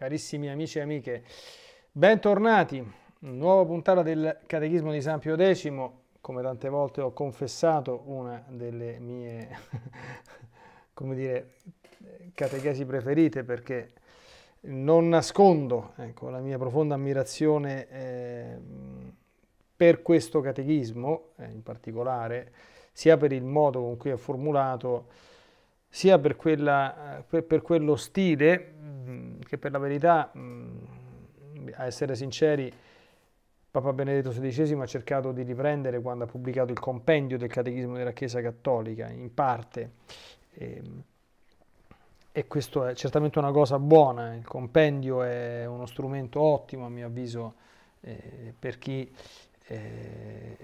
Carissimi amici e amiche, bentornati. Nuova puntata del Catechismo di San Pio X. Come tante volte ho confessato, una delle mie, come dire, catechesi preferite perché non nascondo ecco, la mia profonda ammirazione eh, per questo catechismo, eh, in particolare, sia per il modo con cui è formulato, sia per, quella, eh, per, per quello stile che per la verità, mh, a essere sinceri, Papa Benedetto XVI ha cercato di riprendere quando ha pubblicato il compendio del Catechismo della Chiesa Cattolica, in parte. E, ehm, e questo è certamente una cosa buona, il compendio è uno strumento ottimo a mio avviso eh, per chi eh,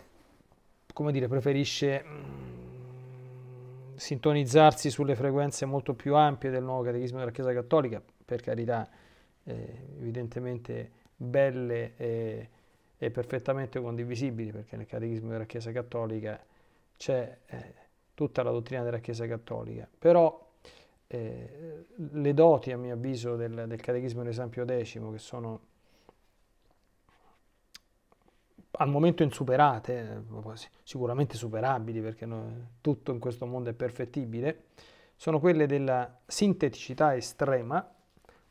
come dire, preferisce mh, sintonizzarsi sulle frequenze molto più ampie del nuovo catechismo della Chiesa Cattolica, per carità, eh, evidentemente belle e, e, perfettamente condivisibili, perché nel Catechismo della Chiesa Cattolica c'è eh, tutta la dottrina della Chiesa Cattolica, però eh, le doti, a mio avviso, del, del Catechismo Esempio X, che sono al momento insuperate, eh, sicuramente superabili perché tutto in questo mondo è perfettibile, sono quelle della sinteticità estrema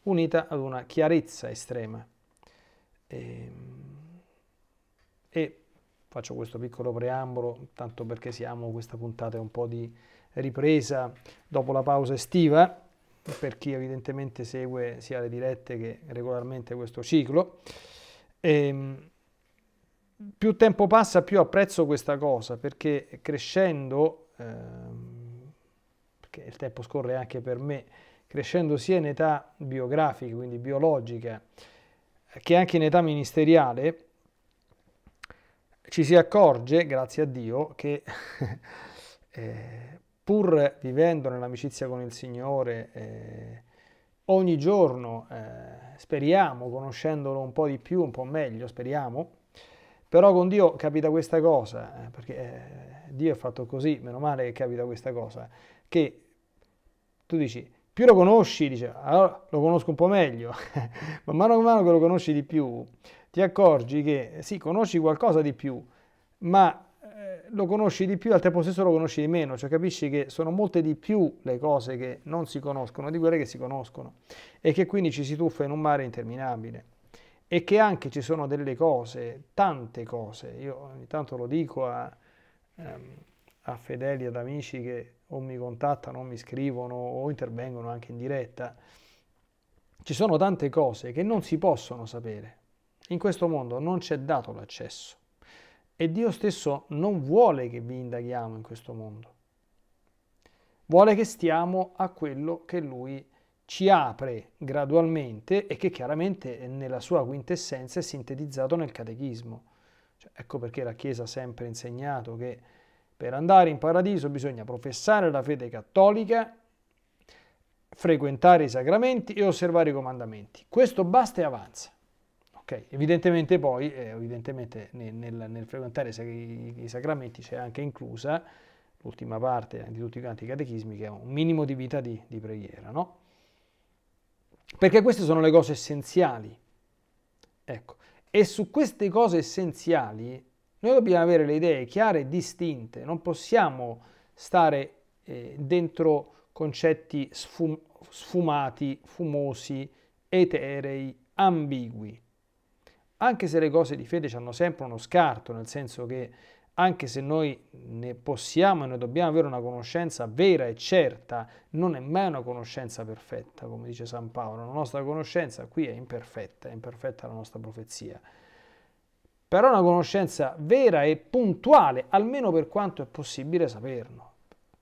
unita ad una chiarezza estrema. E, ehm, e faccio questo piccolo preambolo, tanto perché siamo, questa puntata è un po' di ripresa dopo la pausa estiva, per chi evidentemente segue sia le dirette che regolarmente questo ciclo. E, ehm, più tempo passa, più apprezzo questa cosa, perché crescendo, eh, perché il tempo scorre anche per me, crescendo sia in età biografica, quindi biologica, che anche in età ministeriale, ci si accorge, grazie a Dio, che eh, pur vivendo nell'amicizia con il Signore, eh, ogni giorno, eh, speriamo, conoscendolo un po' di più, un po' meglio, speriamo, però con Dio capita questa cosa, eh, perché eh, Dio è fatto così, meno male che capita questa cosa, che tu dici, più lo conosci, dice, allora lo conosco un po' meglio, ma mano, a mano che lo conosci di più, ti accorgi che sì, conosci qualcosa di più, ma eh, lo conosci di più al tempo stesso lo conosci di meno, cioè capisci che sono molte di più le cose che non si conoscono di quelle che si conoscono e che quindi ci si tuffa in un mare interminabile e che anche ci sono delle cose, tante cose, io ogni tanto lo dico a, ehm, a fedeli, ad amici che o mi contattano, o mi scrivono, o intervengono anche in diretta. Ci sono tante cose che non si possono sapere. In questo mondo non c'è dato l'accesso. E Dio stesso non vuole che vi indaghiamo in questo mondo. Vuole che stiamo a quello che Lui ci apre gradualmente e che chiaramente nella sua quintessenza è sintetizzato nel catechismo. Cioè, ecco perché la Chiesa ha sempre insegnato che per andare in paradiso bisogna professare la fede cattolica, frequentare i sacramenti e osservare i comandamenti. Questo basta e avanza. Okay. Evidentemente poi, eh, evidentemente nel, nel, nel, frequentare i, i sacramenti c'è anche inclusa l'ultima parte di tutti quanti i catechismi che è un minimo di vita di, di preghiera, no? Perché queste sono le cose essenziali. Ecco. E su queste cose essenziali noi dobbiamo avere le idee chiare e distinte, non possiamo stare eh, dentro concetti sfum sfumati, fumosi, eterei, ambigui. Anche se le cose di fede hanno sempre uno scarto, nel senso che anche se noi ne possiamo e ne dobbiamo avere una conoscenza vera e certa, non è mai una conoscenza perfetta, come dice San Paolo. La nostra conoscenza qui è imperfetta, è imperfetta la nostra profezia però una conoscenza vera e puntuale, almeno per quanto è possibile saperlo.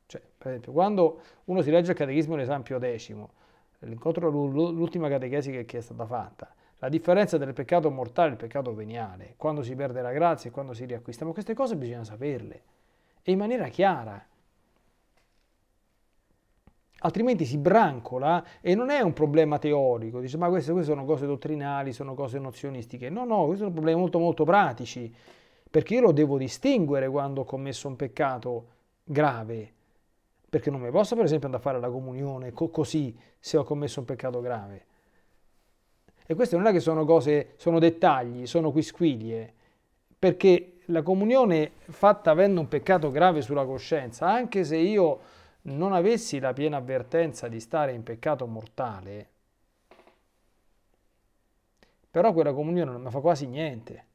Cioè, per esempio, quando uno si legge il catechismo, l'esempio decimo, l'incontro l'ultima catechesi che è stata fatta, la differenza tra il peccato mortale e il peccato veniale, quando si perde la grazia e quando si riacquista, ma queste cose bisogna saperle, e in maniera chiara altrimenti si brancola e non è un problema teorico, dice ma queste, queste sono cose dottrinali, sono cose nozionistiche, no no, questi sono problemi molto molto pratici, perché io lo devo distinguere quando ho commesso un peccato grave, perché non mi posso per esempio andare a fare la comunione co- così se ho commesso un peccato grave. E queste non è che sono cose, sono dettagli, sono quisquiglie, perché la comunione fatta avendo un peccato grave sulla coscienza, anche se io non avessi la piena avvertenza di stare in peccato mortale, però quella comunione non mi fa quasi niente.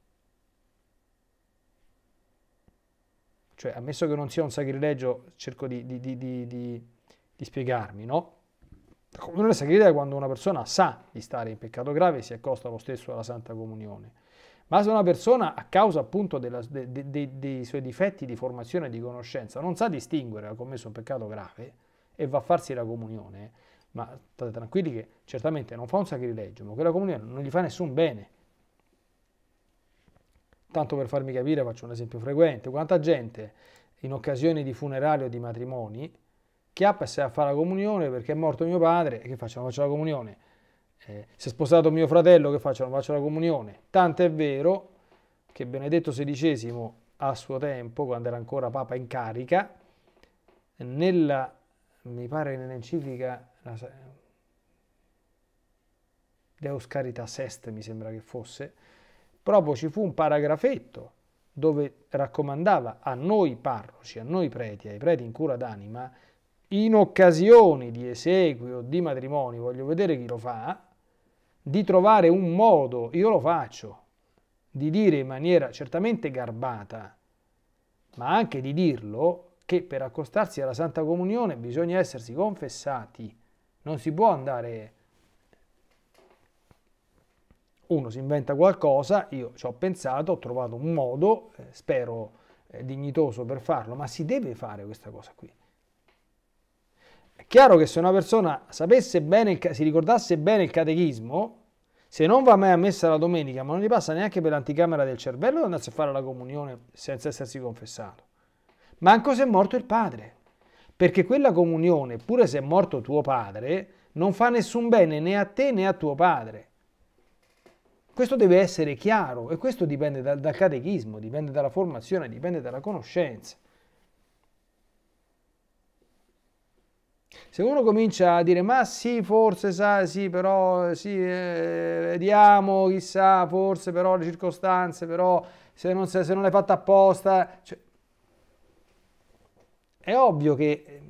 Cioè, ammesso che non sia un sacrilegio, cerco di, di, di, di spiegarmi, no? La comunione sacrilege è quando una persona sa di stare in peccato grave e si accosta lo stesso alla Santa Comunione ma se una persona a causa appunto della, de, de, de, dei suoi difetti di formazione e di conoscenza non sa distinguere, ha commesso un peccato grave e va a farsi la comunione, ma state tranquilli che certamente non fa un sacrilegio, ma quella comunione non gli fa nessun bene. Tanto per farmi capire faccio un esempio frequente, quanta gente in occasione di funerali o di matrimoni chiappa e se a fare la comunione perché è morto mio padre e che facciano? Faccio la comunione eh, si è sposato mio fratello, che faccio? Non faccio la comunione. Tanto è vero che Benedetto XVI a suo tempo, quando era ancora Papa in carica, nella, mi pare nell'enciclica Deus Caritas Est, mi sembra che fosse, proprio ci fu un paragrafetto dove raccomandava a noi parroci, a noi preti, ai preti in cura d'anima, in occasioni di esequio, di matrimoni, voglio vedere chi lo fa, di trovare un modo, io lo faccio, di dire in maniera certamente garbata, ma anche di dirlo, che per accostarsi alla Santa Comunione bisogna essersi confessati, non si può andare... Uno si inventa qualcosa, io ci ho pensato, ho trovato un modo, eh, spero eh, dignitoso per farlo, ma si deve fare questa cosa qui. È chiaro che se una persona sapesse bene, si ricordasse bene il catechismo, se non va mai a messa la domenica, ma non gli passa neanche per l'anticamera del cervello, andasse a fare la comunione senza essersi confessato. Manco se è morto il padre. Perché quella comunione, pure se è morto tuo padre, non fa nessun bene né a te né a tuo padre. Questo deve essere chiaro e questo dipende dal, dal catechismo, dipende dalla formazione, dipende dalla conoscenza. Se uno comincia a dire ma sì, forse sa, sì, però sì, eh, vediamo, chissà, forse però le circostanze, però se non, se, se non l'hai fatta apposta, cioè, è ovvio che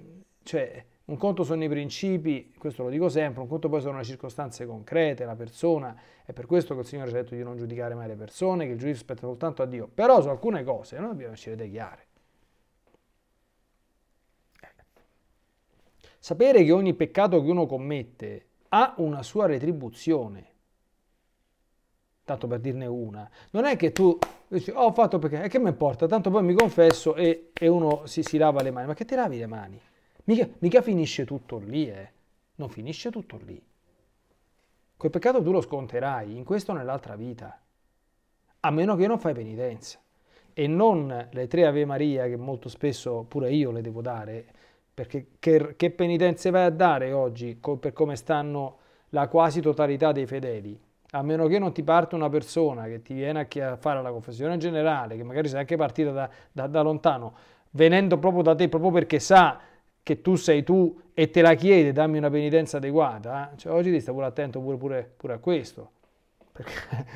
cioè, un conto sono i principi, questo lo dico sempre, un conto poi sono le circostanze concrete, la persona, è per questo che il Signore ci ha detto di non giudicare mai le persone, che il giudizio spetta soltanto a Dio, però su alcune cose noi dobbiamo uscire chiare. Sapere che ogni peccato che uno commette ha una sua retribuzione, tanto per dirne una, non è che tu dici oh, ho fatto perché, e che mi importa, tanto poi mi confesso e, e uno si, si, lava le mani, ma che ti lavi le mani? Mica, mica finisce tutto lì, eh. non finisce tutto lì. Quel peccato tu lo sconterai in questa o nell'altra vita, a meno che non fai penitenza e non le tre Ave Maria che molto spesso pure io le devo dare, perché che, che penitenze vai a dare oggi co, per come stanno la quasi totalità dei fedeli? A meno che non ti parte una persona che ti viene a, a fare la confessione generale, che magari sei anche partita da, da, da lontano, venendo proprio da te, proprio perché sa che tu sei tu e te la chiede, dammi una penitenza adeguata, eh? cioè, oggi devi stare pure attento pure, pure, pure a questo, perché,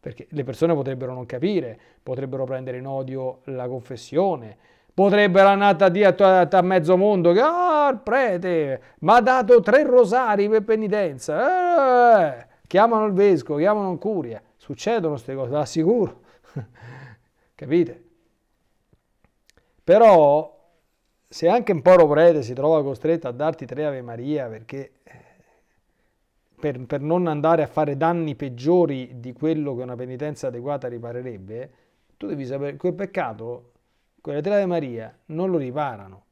perché, le persone potrebbero non capire, potrebbero prendere in odio la confessione, Potrebbe la nata di a, a mezzo mondo che ah, il prete mi ha dato tre rosari per penitenza. Eh, chiamano il vescovo, chiamano il curia. Succedono queste cose, l'assicuro. Capite? Però se anche un povero prete si trova costretto a darti tre Ave Maria perché per, per, non andare a fare danni peggiori di quello che una penitenza adeguata riparerebbe, tu devi sapere che quel peccato quella tela di Maria non lo riparano.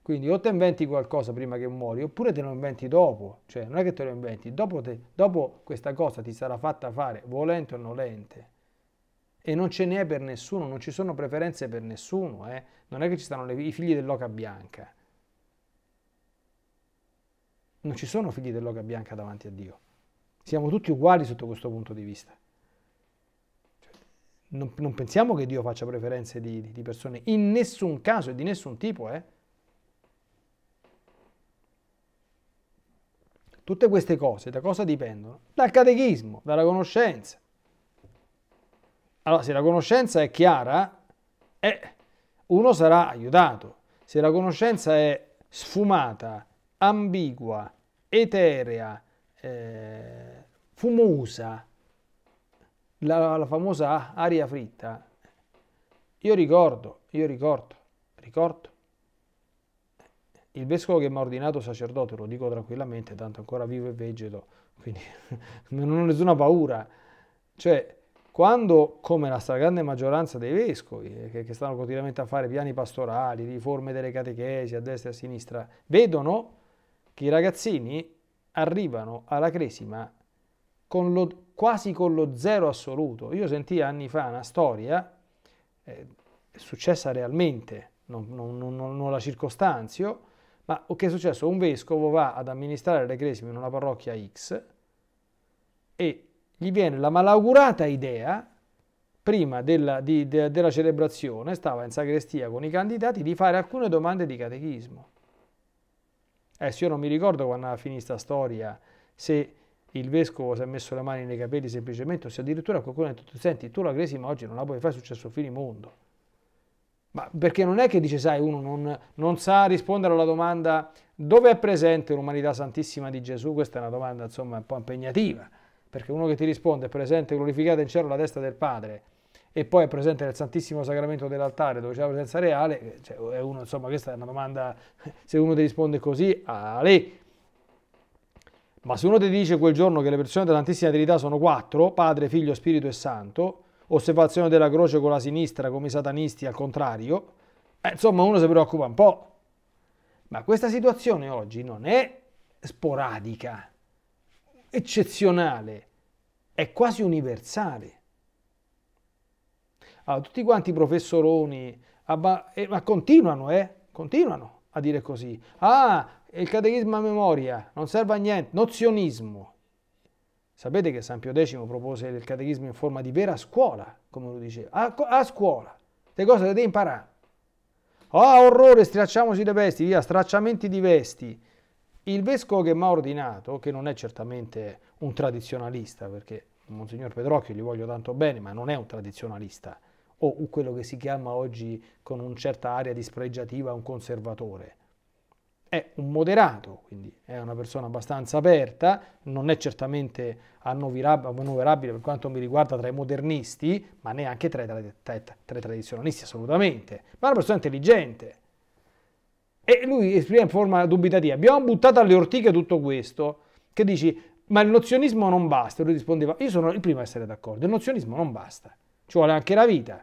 Quindi o te inventi qualcosa prima che muori, oppure te lo inventi dopo, cioè non è che te lo inventi, dopo, te, dopo questa cosa ti sarà fatta fare, volente o nolente. E non ce n'è per nessuno, non ci sono preferenze per nessuno, eh? non è che ci stanno le, i figli dell'oca bianca. Non ci sono figli dell'oca bianca davanti a Dio. Siamo tutti uguali sotto questo punto di vista. Non, non pensiamo che Dio faccia preferenze di, di, persone, in nessun caso e di nessun tipo. Eh. Tutte queste cose da cosa dipendono? Dal catechismo, dalla conoscenza. Allora, se la conoscenza è chiara, eh, uno sarà aiutato. Se la conoscenza è sfumata, ambigua, eterea, eh, fumosa, la, la famosa aria fritta, io ricordo, io ricordo, ricordo. Il vescovo che mi ha ordinato sacerdote, lo dico tranquillamente, tanto ancora vivo e vegeto, quindi non ho nessuna paura. Cioè, quando, come la stragrande maggioranza dei vescovi, eh, che, che stanno continuamente a fare piani pastorali, riforme delle catechesi a destra e a sinistra, vedono che i ragazzini arrivano alla cresima con lo, quasi con lo zero assoluto. Io sentii anni fa una storia, eh, è successa realmente, non, non, non, non la circostanzio, ma che è successo? Un vescovo va ad amministrare l'ecresimo in una parrocchia X e gli viene la malaugurata idea prima della, di, de, della, celebrazione, stava in sagrestia con i candidati, di fare alcune domande di catechismo. Adesso eh, io non mi ricordo quando ha finita sta storia, se il vescovo si è messo le mani nei capelli semplicemente, o se addirittura qualcuno ha detto, senti, tu la cresi ma oggi non la puoi fare, è successo finimondo. Ma perché non è che dice, sai, uno non, non sa rispondere alla domanda dove è presente l'umanità santissima di Gesù? Questa è una domanda, insomma, un po' impegnativa, perché uno che ti risponde è presente glorificata in cielo la destra del Padre e poi è presente nel Santissimo Sacramento dell'altare dove c'è la presenza reale, cioè, è uno, insomma, questa è una domanda, se uno ti risponde così, ah, lei ma se uno ti dice quel giorno che le persone della Santissima Trinità sono quattro, Padre, Figlio, Spirito e Santo, osservazione della croce con la sinistra come i satanisti al contrario, eh, insomma uno si preoccupa un po'. Ma questa situazione oggi non è sporadica, eccezionale, è quasi universale. Allora, tutti quanti i professoroni abba- eh, ma continuano, eh, continuano a dire così. Ah, il catechismo a memoria, non serve a niente, nozionismo. Sapete che San Pio X propose il catechismo in forma di vera scuola, come lo diceva, a, a scuola, le cose le devi imparare. Ah, oh, orrore, stracciamoci le vesti, via, stracciamenti di vesti. Il vescovo che mi ha ordinato, che non è certamente un tradizionalista, perché Monsignor Pedrocchio gli voglio tanto bene, ma non è un tradizionalista, o quello che si chiama oggi con una certa aria dispregiativa un conservatore, è un moderato, quindi è una persona abbastanza aperta, non è certamente annoverabile per quanto mi riguarda tra i modernisti, ma neanche tra, tra, tra, tra i tradizionalisti assolutamente, ma è una persona intelligente. E lui esprime in forma dubitativa, abbiamo buttato alle ortiche tutto questo, che dici, ma il nozionismo non basta, e lui rispondeva, io sono il primo a essere d'accordo, il nozionismo non basta, ci vuole anche la vita.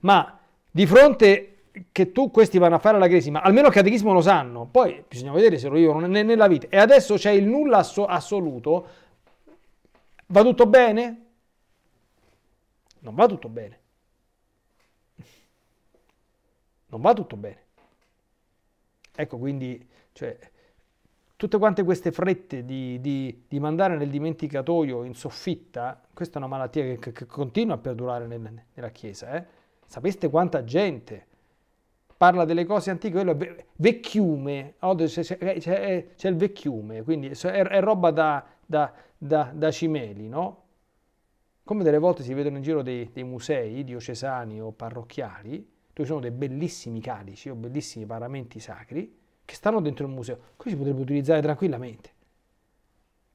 Ma di fronte che tu questi vanno a fare la crisi, ma almeno il catechismo lo sanno, poi bisogna vedere se lo vivono nella vita. E adesso c'è il nulla assoluto, va tutto bene? Non va tutto bene. Non va tutto bene. Ecco quindi, cioè, tutte quante queste frette di, di, di, mandare nel dimenticatoio in soffitta, questa è una malattia che, che continua a perdurare nel, nella Chiesa. Eh? Sapeste quanta gente parla delle cose antiche, quello è vecchiume, eh, c'è, c'è, eh, c'è, il vecchiume, quindi è, è roba da, da, da, da, cimeli, no? Come delle volte si vedono in giro dei, dei musei diocesani o parrocchiali, dove sono dei bellissimi calici o bellissimi paramenti sacri, che stanno dentro il museo, qui si potrebbe utilizzare tranquillamente.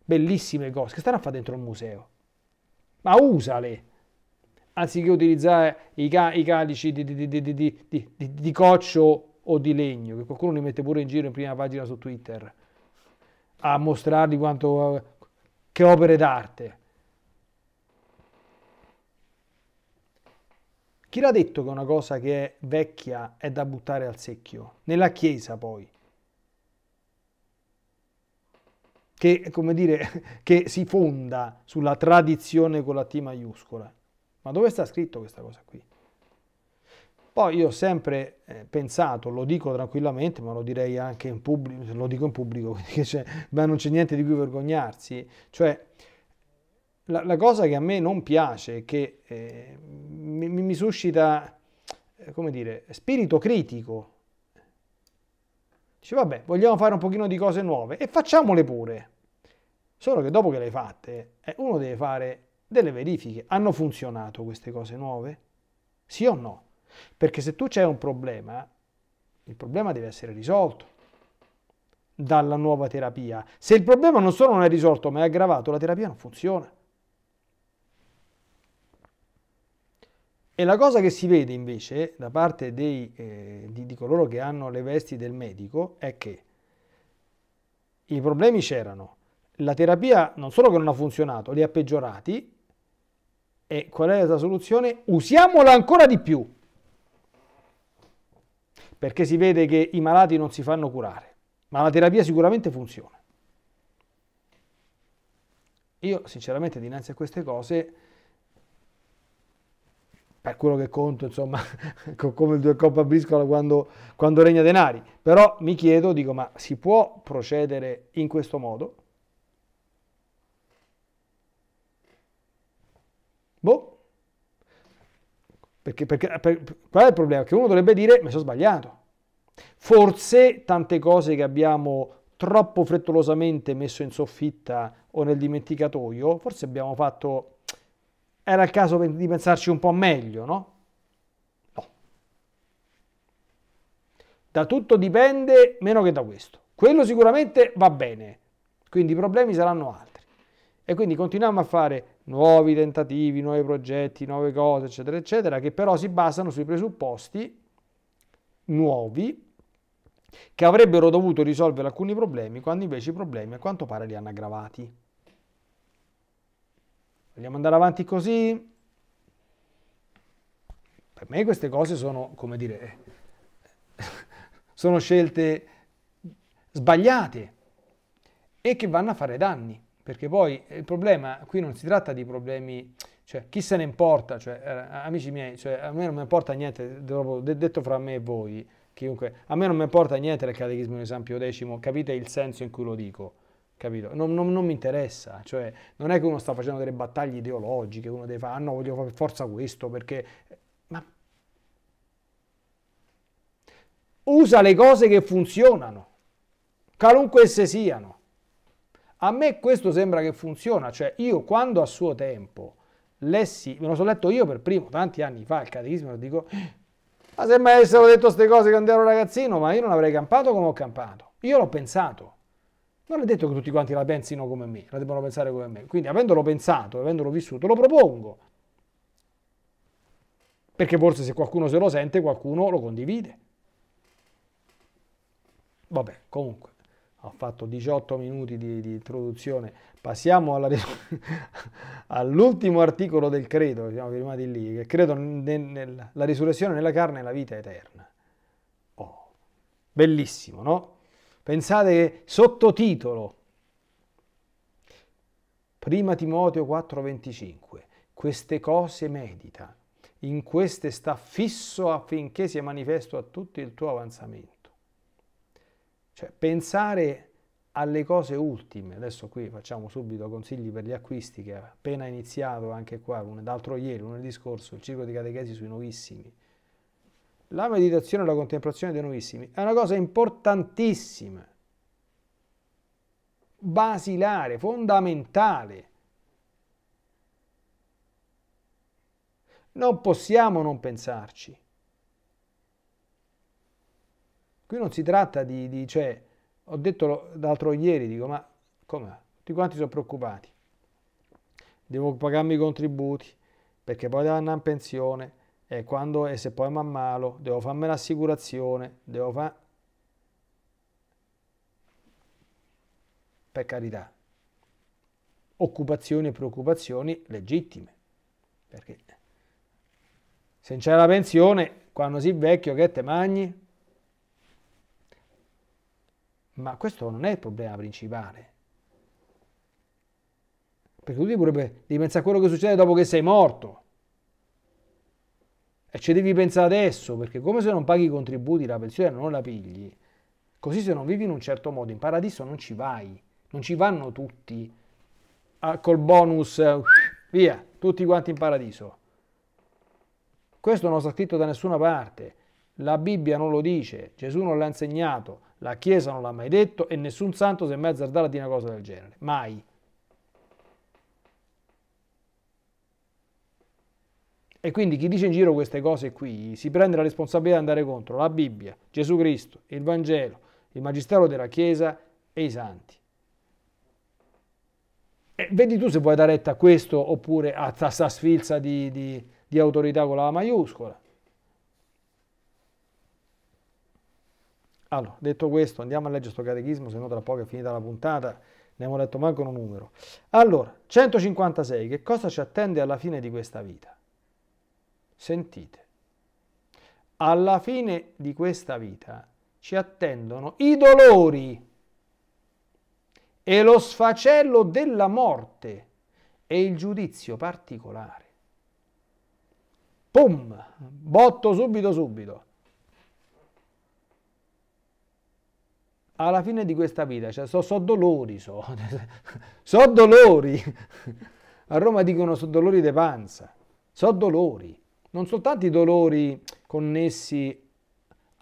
Bellissime cose che stanno a fare dentro il museo. Ma usale! anziché utilizzare i, calici di, di, di, di coccio o di legno, che qualcuno li mette pure in giro in prima pagina su Twitter, a mostrargli quanto, che opere d'arte. Chi l'ha detto che una cosa che è vecchia è da buttare al secchio? Nella Chiesa poi. Che, come dire, che si fonda sulla tradizione con la T maiuscola. Ma dove sta scritto questa cosa qui? Poi io ho sempre eh, pensato, lo dico tranquillamente, ma lo direi anche in pubblico, lo dico in pubblico, ma non c'è niente di cui vergognarsi, cioè la, la, cosa che a me non piace, che eh, mi, mi, suscita, eh, come dire, spirito critico, dice vabbè, vogliamo fare un pochino di cose nuove e facciamole pure, solo che dopo che le hai fatte, eh, uno deve fare delle verifiche. Hanno funzionato queste cose nuove? Sì o no? Perché se tu c'è un problema, il problema deve essere risolto dalla nuova terapia. Se il problema non solo non è risolto, ma è aggravato, la terapia non funziona. E la cosa che si vede invece da parte dei, eh, di, di coloro che hanno le vesti del medico è che i problemi c'erano, la terapia non solo che non ha funzionato, li ha peggiorati e qual è la soluzione? Usiamola ancora di più, perché si vede che i malati non si fanno curare, ma la terapia sicuramente funziona. Io sinceramente dinanzi a queste cose, per quello che conto, insomma, come il due coppa a briscola quando, quando regna denari, però mi chiedo, dico, ma si può procedere in questo modo? Boh. Perché, perché per, qual è il problema? Che uno dovrebbe dire mi sono sbagliato. Forse tante cose che abbiamo troppo frettolosamente messo in soffitta o nel dimenticatoio, forse abbiamo fatto... Era il caso di pensarci un po' meglio, no? No. Da tutto dipende meno che da questo. Quello sicuramente va bene, quindi i problemi saranno altri. E quindi continuiamo a fare nuovi tentativi, nuovi progetti, nuove cose, eccetera, eccetera, che però si basano sui presupposti nuovi che avrebbero dovuto risolvere alcuni problemi quando invece i problemi a quanto pare li hanno aggravati. Vogliamo andare avanti così? Per me queste cose sono, come dire, sono scelte sbagliate e che vanno a fare danni perché poi eh, il problema, qui non si tratta di problemi, cioè chi se ne importa, cioè, eh, amici miei, cioè, a me non mi importa niente, detto fra me e voi, chiunque, a me non mi importa niente del catechismo di San Pio X, capite il senso in cui lo dico, capito? Non, non, non mi interessa, cioè, non è che uno sta facendo delle battaglie ideologiche, uno deve fare, ah no, voglio fare per forza questo, perché... Eh, ma... Usa le cose che funzionano, qualunque esse siano. A me questo sembra che funziona, cioè io quando a suo tempo lessi, me lo sono letto io per primo, tanti anni fa, il catechismo, dico, ma se mai avessero detto queste cose quando ero ragazzino, ma io non avrei campato come ho campato. Io l'ho pensato. Non è detto che tutti quanti la pensino come me, la debbano pensare come me. Quindi avendolo pensato, avendolo vissuto, lo propongo. Perché forse se qualcuno se lo sente, qualcuno lo condivide. Vabbè, comunque ho fatto 18 minuti di, di introduzione, passiamo all'ultimo articolo del credo, siamo firmati lì, che credo nella risurrezione nella carne e la vita eterna. Oh, bellissimo, no? Pensate che sottotitolo, 1 Timoteo 4:25, queste cose medita, in queste sta fisso affinché sia manifesto a tutti il tuo avanzamento. Cioè, pensare alle cose ultime, adesso qui facciamo subito consigli per gli acquisti che appena iniziato anche qua, d'altro ieri, lunedì scorso, il ciclo di catechesi sui nuovissimi. La meditazione e la contemplazione dei nuovissimi è una cosa importantissima, basilare, fondamentale. Non possiamo non pensarci. Qui non si tratta di, di cioè, ho detto l'altro ieri, dico, ma come? Tutti quanti sono preoccupati. Devo pagarmi i contributi, perché poi devo andare in pensione, e, quando, e se poi mi ammalo, devo farmi l'assicurazione, devo fare... Per carità, occupazioni e preoccupazioni legittime, perché se non c'è la pensione, quando si vecchio, che te mangi? Ma questo non è il problema principale. Perché tu dovrebbe, devi pensare a quello che succede dopo che sei morto. E ci devi pensare adesso, perché come se non paghi i contributi, la pensione non la pigli. Così se non vivi in un certo modo, in paradiso non ci vai. Non ci vanno tutti ah, col bonus, eh, via, tutti quanti in paradiso. Questo non sta scritto da nessuna parte. La Bibbia non lo dice, Gesù non l'ha insegnato, la Chiesa non l'ha mai detto e nessun santo si è mai azzardato a dire una cosa del genere. Mai. E quindi chi dice in giro queste cose qui si prende la responsabilità di andare contro la Bibbia, Gesù Cristo, il Vangelo, il Magistero della Chiesa e i Santi. E vedi tu se vuoi dare retta a questo oppure a questa sfilza di, di, di autorità con la maiuscola. Allora, detto questo, andiamo a leggere sto catechismo, se no tra poco è finita la puntata, ne abbiamo letto manco un numero. Allora, 156, che cosa ci attende alla fine di questa vita? Sentite, alla fine di questa vita ci attendono i dolori e lo sfacello della morte e il giudizio particolare. Pum! Botto subito subito. alla fine di questa vita, cioè, so, so dolori, so, so dolori, a Roma dicono so dolori di panza, so dolori, non soltanto i dolori connessi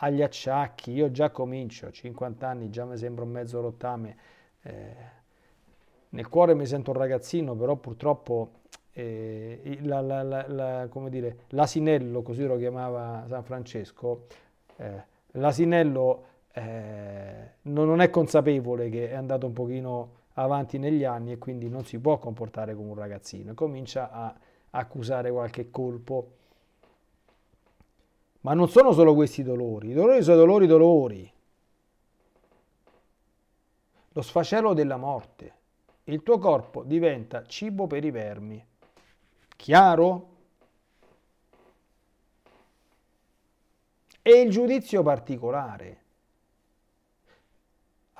agli acciacchi, io già comincio, 50 anni, già mi sembra un mezzo rottame, eh, nel cuore mi sento un ragazzino, però purtroppo eh, la, la, la, dire, l'asinello, così lo chiamava San Francesco, eh, l'asinello eh, non è consapevole che è andato un pochino avanti negli anni e quindi non si può comportare come un ragazzino e comincia a accusare qualche colpo. Ma non sono solo questi dolori, i dolori sono dolori dolori. Lo sfacelo della morte. Il tuo corpo diventa cibo per i vermi. Chiaro? E il giudizio particolare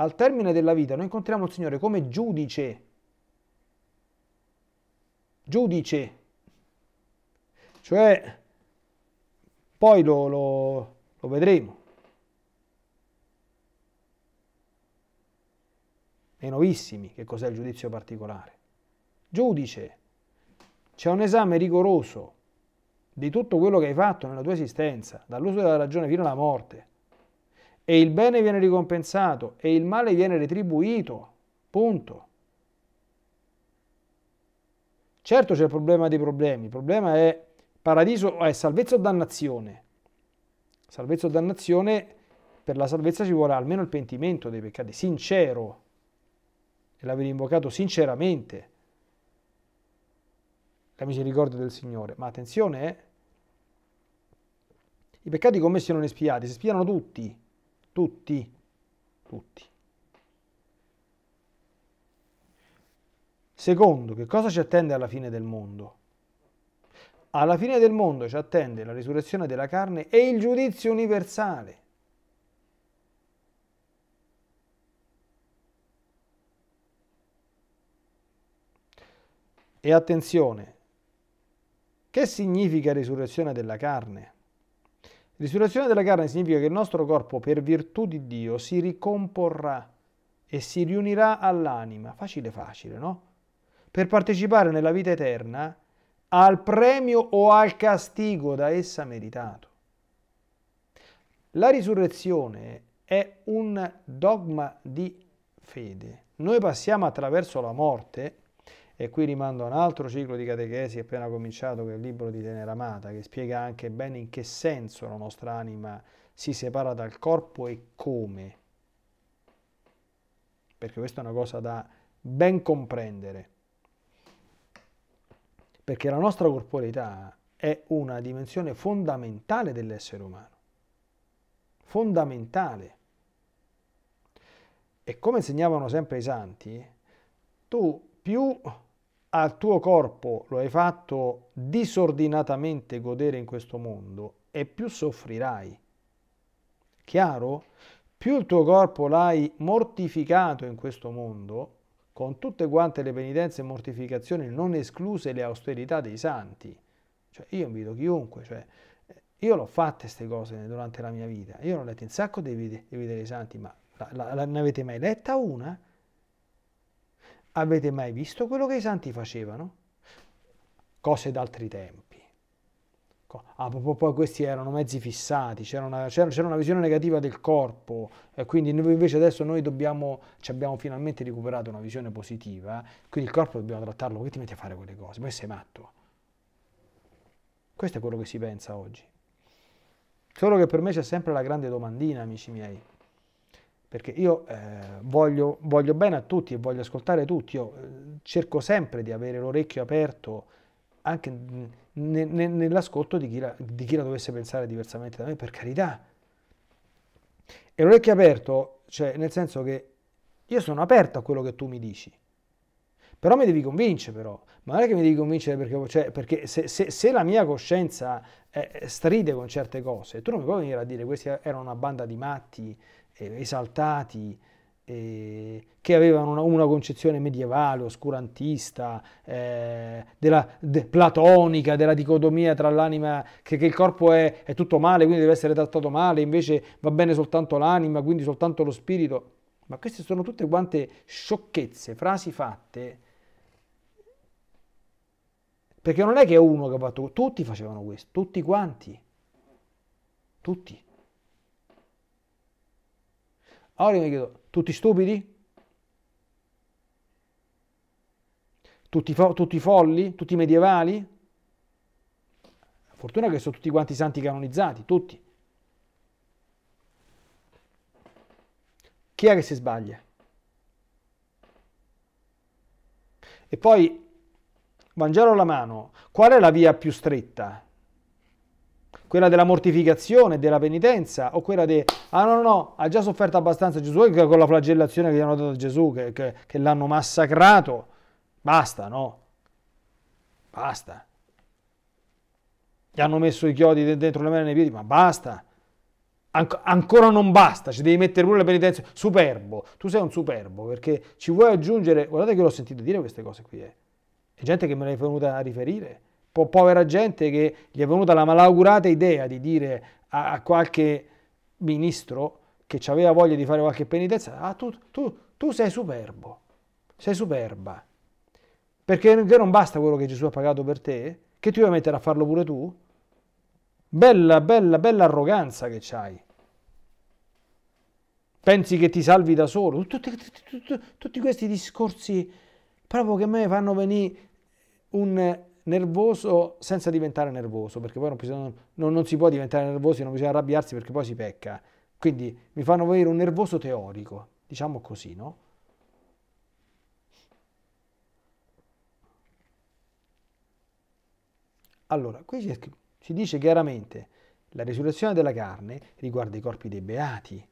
al termine della vita noi incontriamo il Signore come giudice. Giudice. Cioè, poi lo, lo, lo vedremo. Nei novissimi, che cos'è il giudizio particolare? Giudice, c'è un esame rigoroso di tutto quello che hai fatto nella tua esistenza, dall'uso della ragione fino alla morte e il bene viene ricompensato e il male viene retribuito. Punto. Certo c'è il problema dei problemi, il problema è paradiso è salvezza o dannazione. Salvezza o dannazione, per la salvezza ci vorrà almeno il pentimento dei peccati, sincero, e l'aver invocato sinceramente la misericordia del Signore. Ma attenzione, eh? i peccati commessi non espiati si spiano tutti tutti, tutti. Secondo, che cosa ci attende alla fine del mondo? Alla fine del mondo ci attende la risurrezione della carne e il giudizio universale. E attenzione, che significa risurrezione della carne? Risurrezione della carne significa che il nostro corpo, per virtù di Dio, si ricomporrà e si riunirà all'anima. Facile, facile, no? Per partecipare nella vita eterna al premio o al castigo da essa meritato. La risurrezione è un dogma di fede. Noi passiamo attraverso la morte e qui rimando a un altro ciclo di catechesi appena cominciato, che è il libro di Tenera Amata, che spiega anche bene in che senso la nostra anima si separa dal corpo e come. Perché questa è una cosa da ben comprendere. Perché la nostra corporalità è una dimensione fondamentale dell'essere umano. Fondamentale. E come insegnavano sempre i santi, tu più al tuo corpo lo hai fatto disordinatamente godere in questo mondo e più soffrirai. Chiaro? Più il tuo corpo l'hai mortificato in questo mondo, con tutte quante le penitenze e mortificazioni, non escluse le austerità dei santi. Cioè, io invito chiunque, cioè, io l'ho fatta queste cose durante la mia vita, io ho letto un sacco di vite, di vite dei santi, ma la, la, la, ne avete mai letta una? Avete mai visto quello che i santi facevano? Cose d'altri tempi. Ah, poi questi erano mezzi fissati, c'era una, una, visione negativa del corpo, e quindi invece adesso noi dobbiamo, ci abbiamo finalmente recuperato una visione positiva, eh. quindi il corpo dobbiamo trattarlo, che ti metti a fare quelle cose? Poi sei matto. Questo è quello che si pensa oggi. Solo che per me c'è sempre la grande domandina, amici miei perché io eh, voglio, voglio, bene a tutti e voglio ascoltare tutti, io eh, cerco sempre di avere l'orecchio aperto anche ne, ne, nell'ascolto di chi, la, di chi, la, dovesse pensare diversamente da me, per carità. E l'orecchio aperto, cioè nel senso che io sono aperto a quello che tu mi dici, però mi devi convincere però, ma non è che mi devi convincere perché, cioè, perché se, se, se, la mia coscienza eh, stride con certe cose, tu non mi puoi venire a dire questi erano una banda di matti, eh, esaltati, eh, che avevano una, una, concezione medievale, oscurantista, eh, della, de, platonica, della dicotomia tra l'anima, che, che il corpo è, è, tutto male, quindi deve essere trattato male, invece va bene soltanto l'anima, quindi soltanto lo spirito. Ma queste sono tutte quante sciocchezze, frasi fatte. Perché non è che è uno che ha fatto, tutti facevano questo, tutti quanti, tutti. Allora io mi chiedo, tutti stupidi? Tutti, fo- tutti folli? Tutti medievali? Fortuna che sono tutti quanti santi canonizzati, tutti. Chi è che si sbaglia? E poi, Vangelo alla mano, qual è la via più stretta? quella della mortificazione, della penitenza, o quella di, ah no, no, no, ha già sofferto abbastanza Gesù con la flagellazione che gli hanno dato Gesù, che, che, che l'hanno massacrato. Basta, no? Basta. Gli hanno messo i chiodi dentro le mani nei piedi, ma basta. Anc- ancora non basta, ci devi mettere pure le penitenze. Superbo, tu sei un superbo, perché ci vuoi aggiungere, guardate che l'ho sentito dire queste cose qui, eh. è gente che me le è venuta a riferire po- povera gente che gli è venuta la malaugurata idea di dire a, a qualche ministro che aveva voglia di fare qualche penitenza, ah, tu, tu, tu sei superbo, sei superba, perché non basta quello che Gesù ha pagato per te, che ti vuoi mettere a farlo pure tu? Bella, bella, bella arroganza che c'hai. Pensi che ti salvi da solo? tutti, tutti, tutti questi discorsi proprio che a me fanno venire un nervoso senza diventare nervoso, perché poi non, bisogna, non, non si può diventare nervosi, non bisogna arrabbiarsi perché poi si pecca. Quindi mi fanno vedere un nervoso teorico, diciamo così, no? Allora, qui si, si dice chiaramente la risurrezione della carne riguarda i corpi dei beati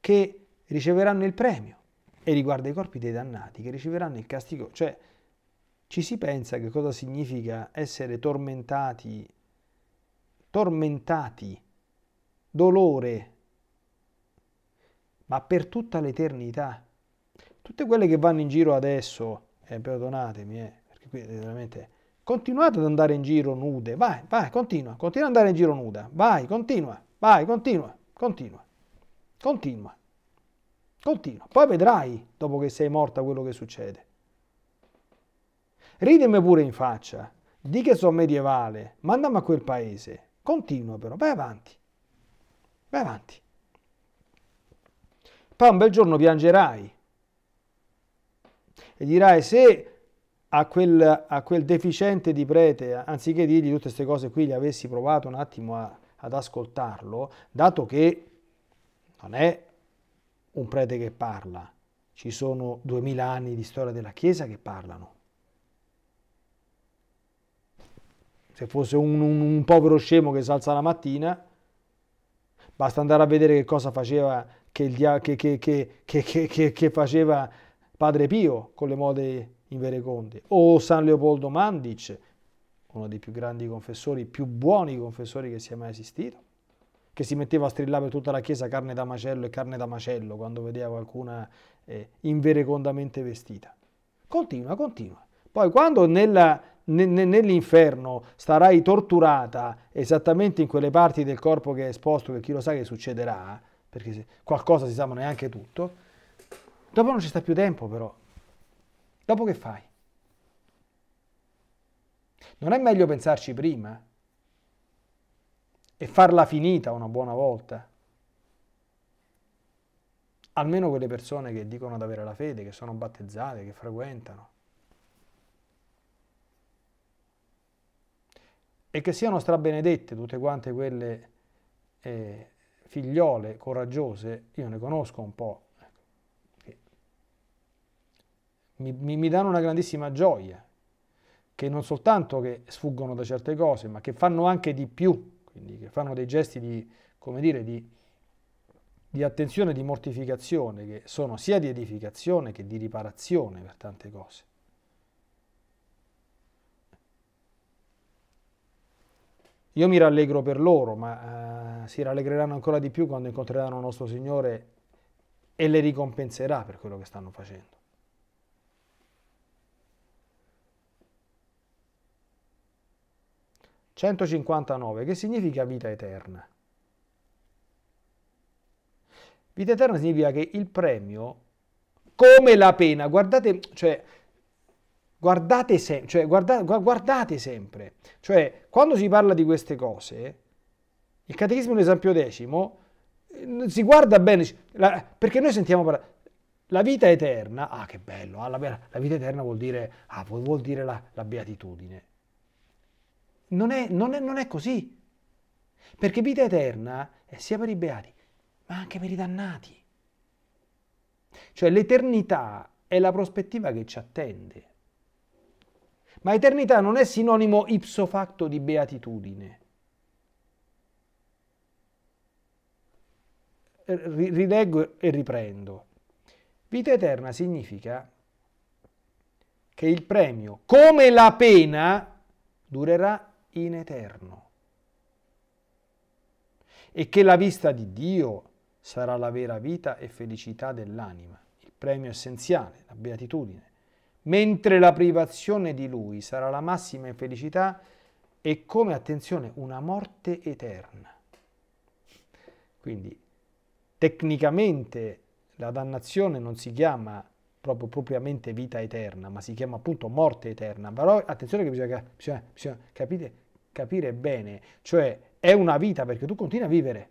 che riceveranno il premio e riguarda i corpi dei dannati che riceveranno il castigo, cioè ci si pensa che cosa significa essere tormentati, tormentati, dolore, ma per tutta l'eternità. Tutte quelle che vanno in giro adesso, eh, perdonatemi, eh, perché qui veramente continuate ad andare in giro nude, vai, vai, continua, continua ad andare in giro nuda, vai, continua, vai, continua, continua, continua, continua. Poi vedrai dopo che sei morta quello che succede. Ridimi pure in faccia, di che sono medievale, mandami a quel paese. Continua però, vai avanti, vai avanti. Poi un bel giorno piangerai e dirai se a quel, a quel deficiente di prete, anziché dirgli tutte queste cose qui, gli avessi provato un attimo a, ad ascoltarlo, dato che non è un prete che parla, ci sono duemila anni di storia della Chiesa che parlano. se fosse un, un, un povero scemo che si alza la mattina, basta andare a vedere che cosa faceva, che, il, che, che, che faceva Padre Pio con le mode in Vereconte, o San Leopoldo Mandic, uno dei più grandi confessori, più buoni confessori che sia mai esistito, che si metteva a strillare per tutta la chiesa carne da macello e carne da macello quando vedeva qualcuna eh, inverecondamente vestita. Continua, continua. Poi quando nella nell'inferno starai torturata esattamente in quelle parti del corpo che è esposto, che chi lo sa che succederà, perché qualcosa si sa ma neanche tutto, dopo non ci sta più tempo però. Dopo che fai? Non è meglio pensarci prima e farla finita una buona volta? Almeno quelle persone che dicono di avere la fede, che sono battezzate, che frequentano. e che siano strabenedette tutte quante quelle eh, figliole coraggiose, io ne conosco un po', mi, mi, mi danno una grandissima gioia, che non soltanto che sfuggono da certe cose, ma che fanno anche di più, quindi che fanno dei gesti di, come dire, di, di attenzione, di mortificazione, che sono sia di edificazione che di riparazione per tante cose. Io mi rallegro per loro, ma eh, si rallegreranno ancora di più quando incontreranno il nostro Signore e le ricompenserà per quello che stanno facendo. «159, che significa vita eterna?» Vita eterna significa che il premio, come la pena, guardate, cioè guardate, se- cioè, guarda- guardate sempre, cioè quando si parla di queste cose, il catechismo dell'esempio decimo si guarda bene, la, perché noi sentiamo parlare, la vita eterna, ah che bello, ah, la, la, vita eterna vuol dire, ah, vuol dire la, la, beatitudine. Non è, non, è, non è, così, perché vita eterna è sia per i beati, ma anche per i dannati. Cioè l'eternità è la prospettiva che ci attende. Ma eternità non è sinonimo ipso facto di beatitudine. Rileggo e riprendo. Vita eterna significa che il premio, come la pena, durerà in eterno e che la vista di Dio sarà la vera vita e felicità dell'anima, il premio essenziale, la beatitudine mentre la privazione di lui sarà la massima infelicità e come, attenzione, una morte eterna. Quindi, tecnicamente la dannazione non si chiama proprio propriamente vita eterna, ma si chiama appunto morte eterna. Però attenzione che bisogna, bisogna, bisogna capire, capire bene, cioè è una vita perché tu continui a vivere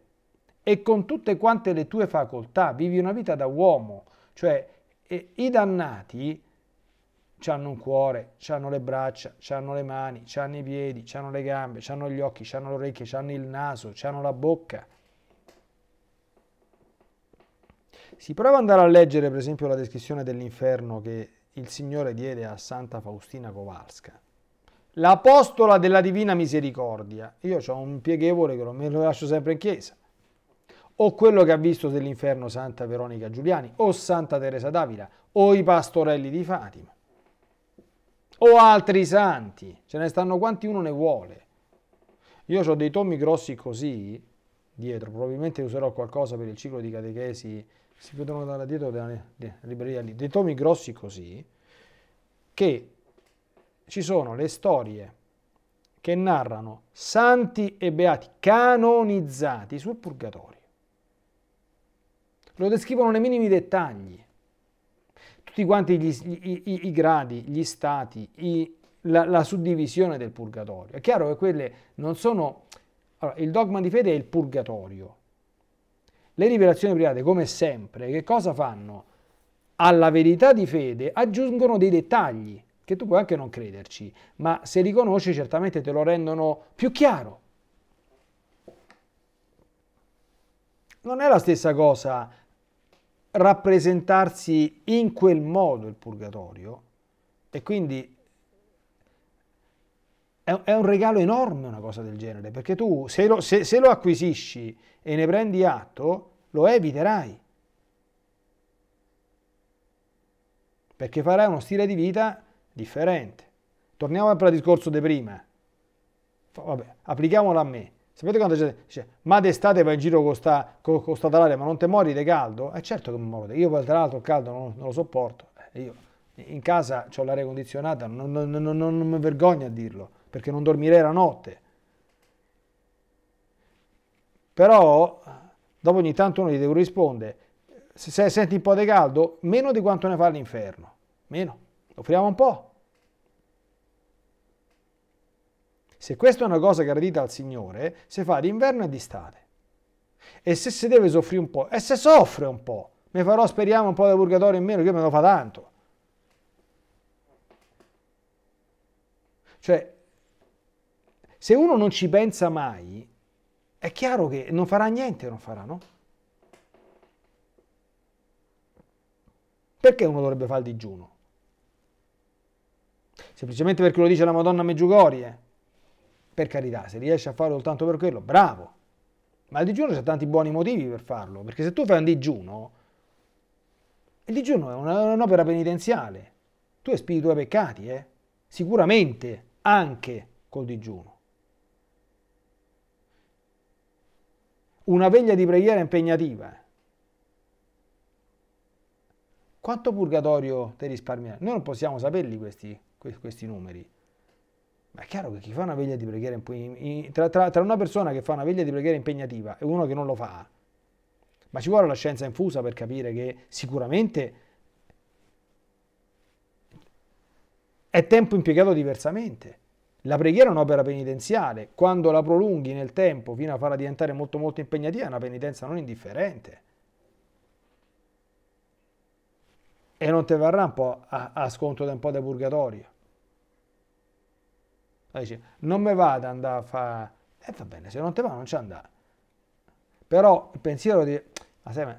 e con tutte quante le tue facoltà vivi una vita da uomo, cioè i dannati ci hanno un cuore, ci hanno le braccia, ci hanno le mani, ci hanno i piedi, ci hanno le gambe, ci hanno gli occhi, ci hanno le orecchie, ci hanno il naso, ci hanno la bocca. Si prova ad andare a leggere per esempio la descrizione dell'inferno che il Signore diede a Santa Faustina Kowalska. L'apostola della divina misericordia. Io ho un pieghevole che me lo lascio sempre in chiesa. O quello che ha visto dell'inferno Santa Veronica Giuliani, o Santa Teresa d'Avila, o i pastorelli di Fatima o altri santi, ce ne stanno quanti uno ne vuole. Io ho dei tomi grossi così dietro, probabilmente userò qualcosa per il ciclo di catechesi, si vedono da dietro della libreria lì, dei tomi grossi così, che ci sono le storie che narrano santi e beati canonizzati sul purgatorio. Lo descrivono nei minimi dettagli tutti quanti gli, i, i, i gradi, gli stati, i, la, la, suddivisione del purgatorio. È chiaro che quelle non sono... Allora, il dogma di fede è il purgatorio. Le rivelazioni private, come sempre, che cosa fanno? Alla verità di fede aggiungono dei dettagli, che tu puoi anche non crederci, ma se riconosci certamente te lo rendono più chiaro. Non è la stessa cosa rappresentarsi in quel modo il purgatorio e quindi è, un regalo enorme una cosa del genere, perché tu se lo, se, se lo acquisisci e ne prendi atto, lo eviterai. Perché farai uno stile di vita differente. Torniamo al discorso di prima. Vabbè, applichiamolo a me. Sapete quando gente dice, ma d'estate vai in giro con sta, con, con sta ma non te mori di caldo? eh, certo che mi moro, io tra l'altro il caldo non, non lo sopporto. Eh, io in casa ho l'aria condizionata, non, non, non mi vergogno a dirlo, perché non dormirei la notte. Però dopo ogni tanto uno gli devo rispondere, se, se senti un po' di caldo, meno di quanto ne fa l'inferno, meno, lo friamo un po'. Se questa è una cosa gradita al Signore, si fa d'inverno e d'estate. E se si deve soffrire un po', e se soffre un po', mi farò speriamo un po' di purgatorio in meno, che me lo fa tanto. Cioè, se uno non ci pensa mai, è chiaro che non farà niente, non farà, no? Perché uno dovrebbe fare il digiuno? Semplicemente perché lo dice la Madonna Meggiugorie? Per carità, se riesci a farlo soltanto per quello, bravo. Ma il digiuno c'è tanti buoni motivi per farlo, perché se tu fai un digiuno, il digiuno è un'opera penitenziale. Tu espiri i tuoi peccati, eh? Sicuramente, anche col digiuno. Una veglia di preghiera impegnativa. Quanto purgatorio ti risparmia? Noi non possiamo saperli questi, questi numeri. Ma è chiaro che chi fa una veglia di preghiera impegnativa, tra, tra, una persona che fa una veglia di preghiera impegnativa e uno che non lo fa, ma ci vuole la scienza infusa per capire che sicuramente è tempo impiegato diversamente. La preghiera è un'opera penitenziale, quando la prolunghi nel tempo fino a farla diventare molto molto impegnativa è una penitenza non indifferente. E non ti verrà un po' a, a sconto da un po' di purgatorio dice, non me vado ad andare a fare... E eh, va bene, se non te va non c'è andare. Però il pensiero di... Ma sai,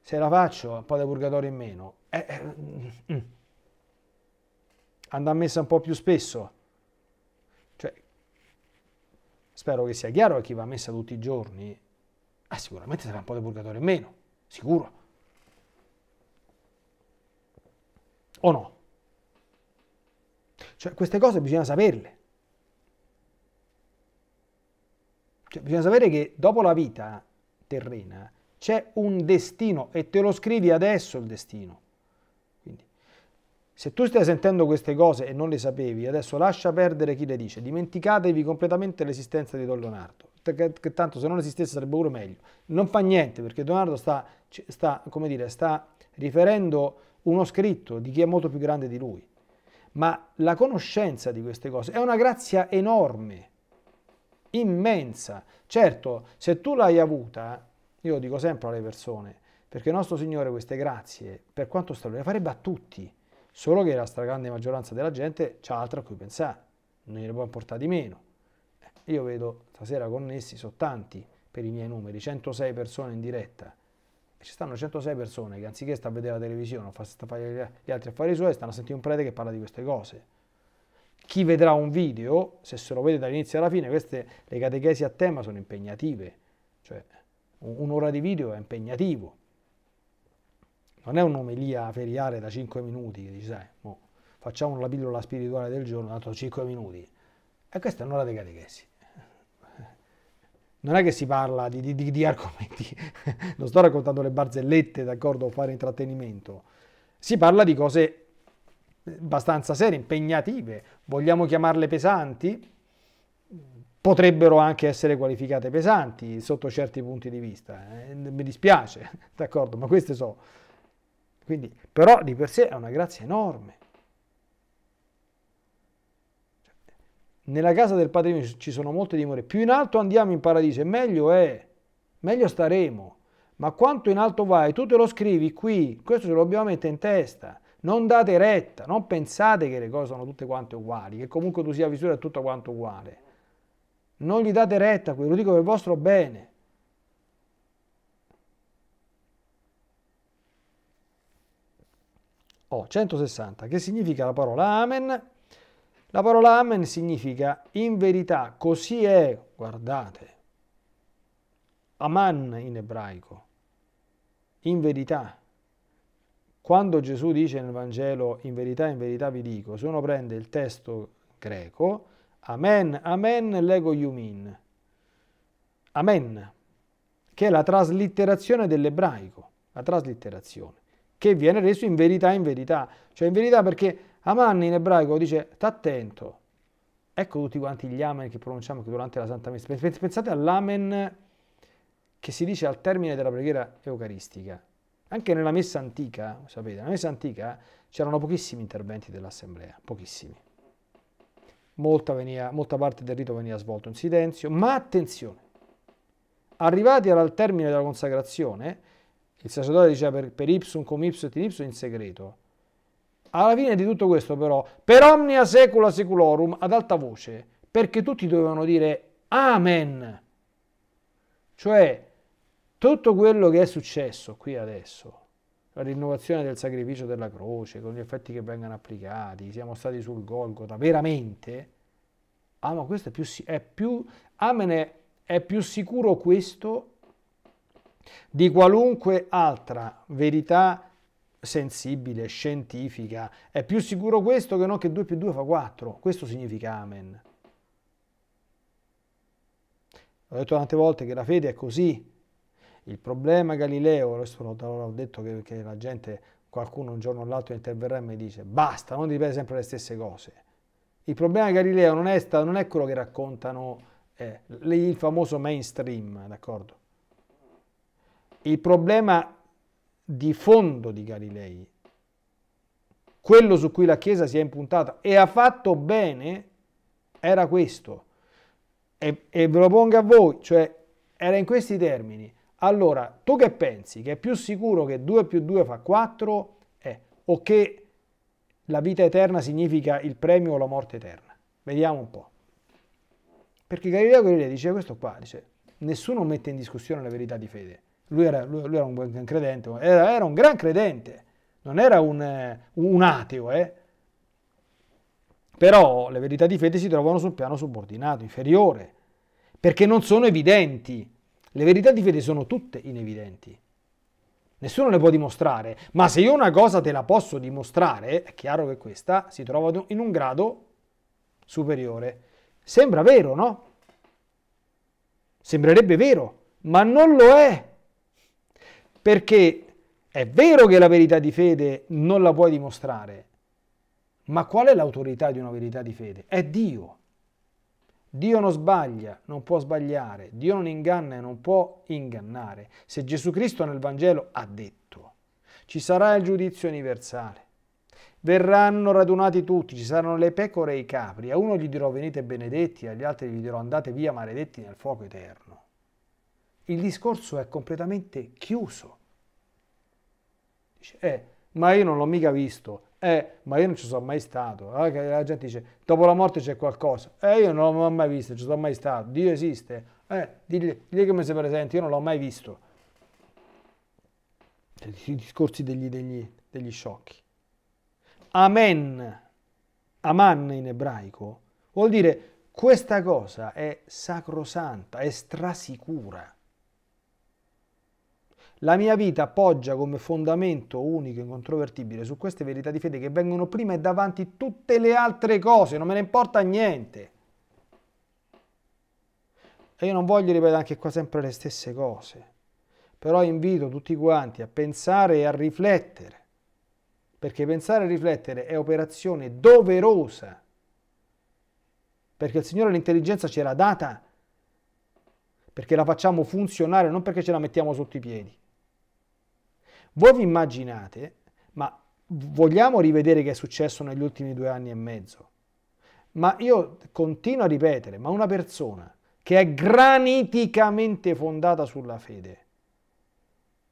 se la faccio un po' di purgatorio in meno... Eh, eh, mm. mm Andrà messa un po' più spesso. Cioè, spero che sia chiaro a chi va messa tutti i giorni... Ah, sicuramente sarà un po' di purgatorio in meno, sicuro. O no? Cioè, queste cose bisogna saperle. Cioè, bisogna sapere che dopo la vita terrena c'è un destino e te lo scrivi adesso il destino. Quindi, se tu stai sentendo queste cose e non le sapevi, adesso lascia perdere chi le dice, dimenticatevi completamente l'esistenza di Don Leonardo, che tanto se non esistesse sarebbe pure meglio. Non fa niente perché Leonardo sta, sta, come dire, sta riferendo uno scritto di chi è molto più grande di lui. Ma la conoscenza di queste cose è una grazia enorme immensa. Certo, se tu l'hai avuta, io dico sempre alle persone, perché il nostro Signore queste grazie, per quanto sta le farebbe a tutti, solo che la stragrande maggioranza della gente c'ha altro a cui pensare, non gliene può importare di meno. Eh, io vedo stasera connessi, sono tanti per i miei numeri, 106 persone in diretta, ci stanno 106 persone che anziché sta a vedere la televisione o sta a fare gli altri affari suoi, stanno a sentire un prete che parla di queste cose chi vedrà un video, se se lo vede dall'inizio alla fine, queste le catechesi a tema sono impegnative, cioè un'ora di video è impegnativo. Non è un'omelia feriale da 5 minuti che dici, sai, boh, facciamo la pillola spirituale del giorno, tanto 5 minuti. E questa è un'ora di catechesi. Non è che si parla di, di, di argomenti, non sto raccontando le barzellette, d'accordo, o fare intrattenimento. Si parla di cose abbastanza serie, impegnative, vogliamo chiamarle pesanti? Potrebbero anche essere qualificate pesanti sotto certi punti di vista, eh, mi dispiace, d'accordo, ma queste so. Quindi, però di per sé è una grazia enorme. Nella casa del Padre mio ci sono molte dimore, più in alto andiamo in paradiso e meglio è, meglio staremo. Ma quanto in alto vai, tu te lo scrivi qui, questo ce lo dobbiamo mettere in testa non date retta, non pensate che le cose sono tutte quante uguali, che comunque tu sia visura è tutto quanto uguale. Non gli date retta, quello, lo dico per il vostro bene. Oh, 160. Che significa la parola Amen? La parola Amen significa in verità, così è, guardate. Aman in ebraico, in verità. Quando Gesù dice nel Vangelo in verità, in verità vi dico, se uno prende il testo greco, amen, amen, lego yumin, amen, che è la traslitterazione dell'ebraico, la traslitterazione, che viene reso in verità, in verità, cioè in verità perché aman in ebraico dice t'attento, ecco tutti quanti gli amen che pronunciamo anche durante la Santa Messa, pensate all'amen che si dice al termine della preghiera eucaristica, anche nella messa antica, sapete, nella messa antica c'erano pochissimi interventi dell'assemblea, pochissimi. Molta, venia, molta parte del rito veniva svolto in silenzio, ma attenzione, arrivati al termine della consacrazione, il sacerdote diceva per, per ipsum com ipsum et in ipsum in segreto, alla fine di tutto questo però, per omnia secula seculorum, ad alta voce, perché tutti dovevano dire Amen. Cioè, tutto quello che è successo qui adesso, la rinnovazione del sacrificio della croce, con gli effetti che vengono applicati, siamo stati sul Golgota, veramente? Ah, ma questo è più, è più, amene, ah, è più sicuro questo di qualunque altra verità sensibile, scientifica. È più sicuro questo che no che 2 più 2 fa 4. Questo significa amen. Ho detto tante volte che la fede è così, il problema Galileo, adesso ho detto che, che la gente, qualcuno un giorno o l'altro interverrà e mi dice basta, non ripete sempre le stesse cose. Il problema Galileo non è, stato, non è quello che raccontano eh, il famoso mainstream, d'accordo? Il problema di fondo di Galilei, quello su cui la Chiesa si è impuntata e ha fatto bene, era questo. E, e ve lo pongo a voi, cioè era in questi termini. Allora, tu che pensi? Che è più sicuro che 2 più 2 fa 4? Eh, o che la vita eterna significa il premio o la morte eterna? Vediamo un po'. Perché Galileo Galilei dice questo qua, dice, nessuno mette in discussione la verità di fede. Lui era, lui, lui era un gran credente, era, era, un gran credente, non era un, eh, un ateo, eh? Però le verità di fede si trovano sul piano subordinato, inferiore, perché non sono evidenti. Le verità di fede sono tutte inevidenti. Nessuno le può dimostrare, ma se io una cosa te la posso dimostrare, è chiaro che questa si trova in un grado superiore. Sembra vero, no? Sembrerebbe vero, ma non lo è. Perché è vero che la verità di fede non la puoi dimostrare, ma qual è l'autorità di una verità di fede? È Dio. Dio non sbaglia, non può sbagliare, Dio non inganna e non può ingannare. Se Gesù Cristo nel Vangelo ha detto, ci sarà il giudizio universale, verranno radunati tutti, ci saranno le pecore e i capri, a uno gli dirò venite benedetti, agli altri gli dirò andate via maledetti nel fuoco eterno. Il discorso è completamente chiuso. Dice, eh, ma io non l'ho mica visto, eh, ma io non ci sono mai stato. Ah, la gente dice, dopo la morte c'è qualcosa. Eh, io non l'ho mai visto, non ci sono mai stato. Dio esiste. Eh, digli, digli come sei presente, io non l'ho mai visto. Cioè, I discorsi degli, degli, degli sciocchi. Amen, aman in ebraico, vuol dire questa cosa è sacrosanta, è strasicura. La mia vita poggia come fondamento unico e incontrovertibile su queste verità di fede che vengono prima e davanti tutte le altre cose, non me ne importa niente. E io non voglio ripetere anche qua sempre le stesse cose, però invito tutti quanti a pensare e a riflettere, perché pensare e riflettere è operazione doverosa, perché il Signore l'intelligenza ce l'ha data, perché la facciamo funzionare, non perché ce la mettiamo sotto i piedi. Voi vi immaginate, ma vogliamo rivedere che è successo negli ultimi due anni e mezzo, ma io continuo a ripetere, ma una persona che è graniticamente fondata sulla fede,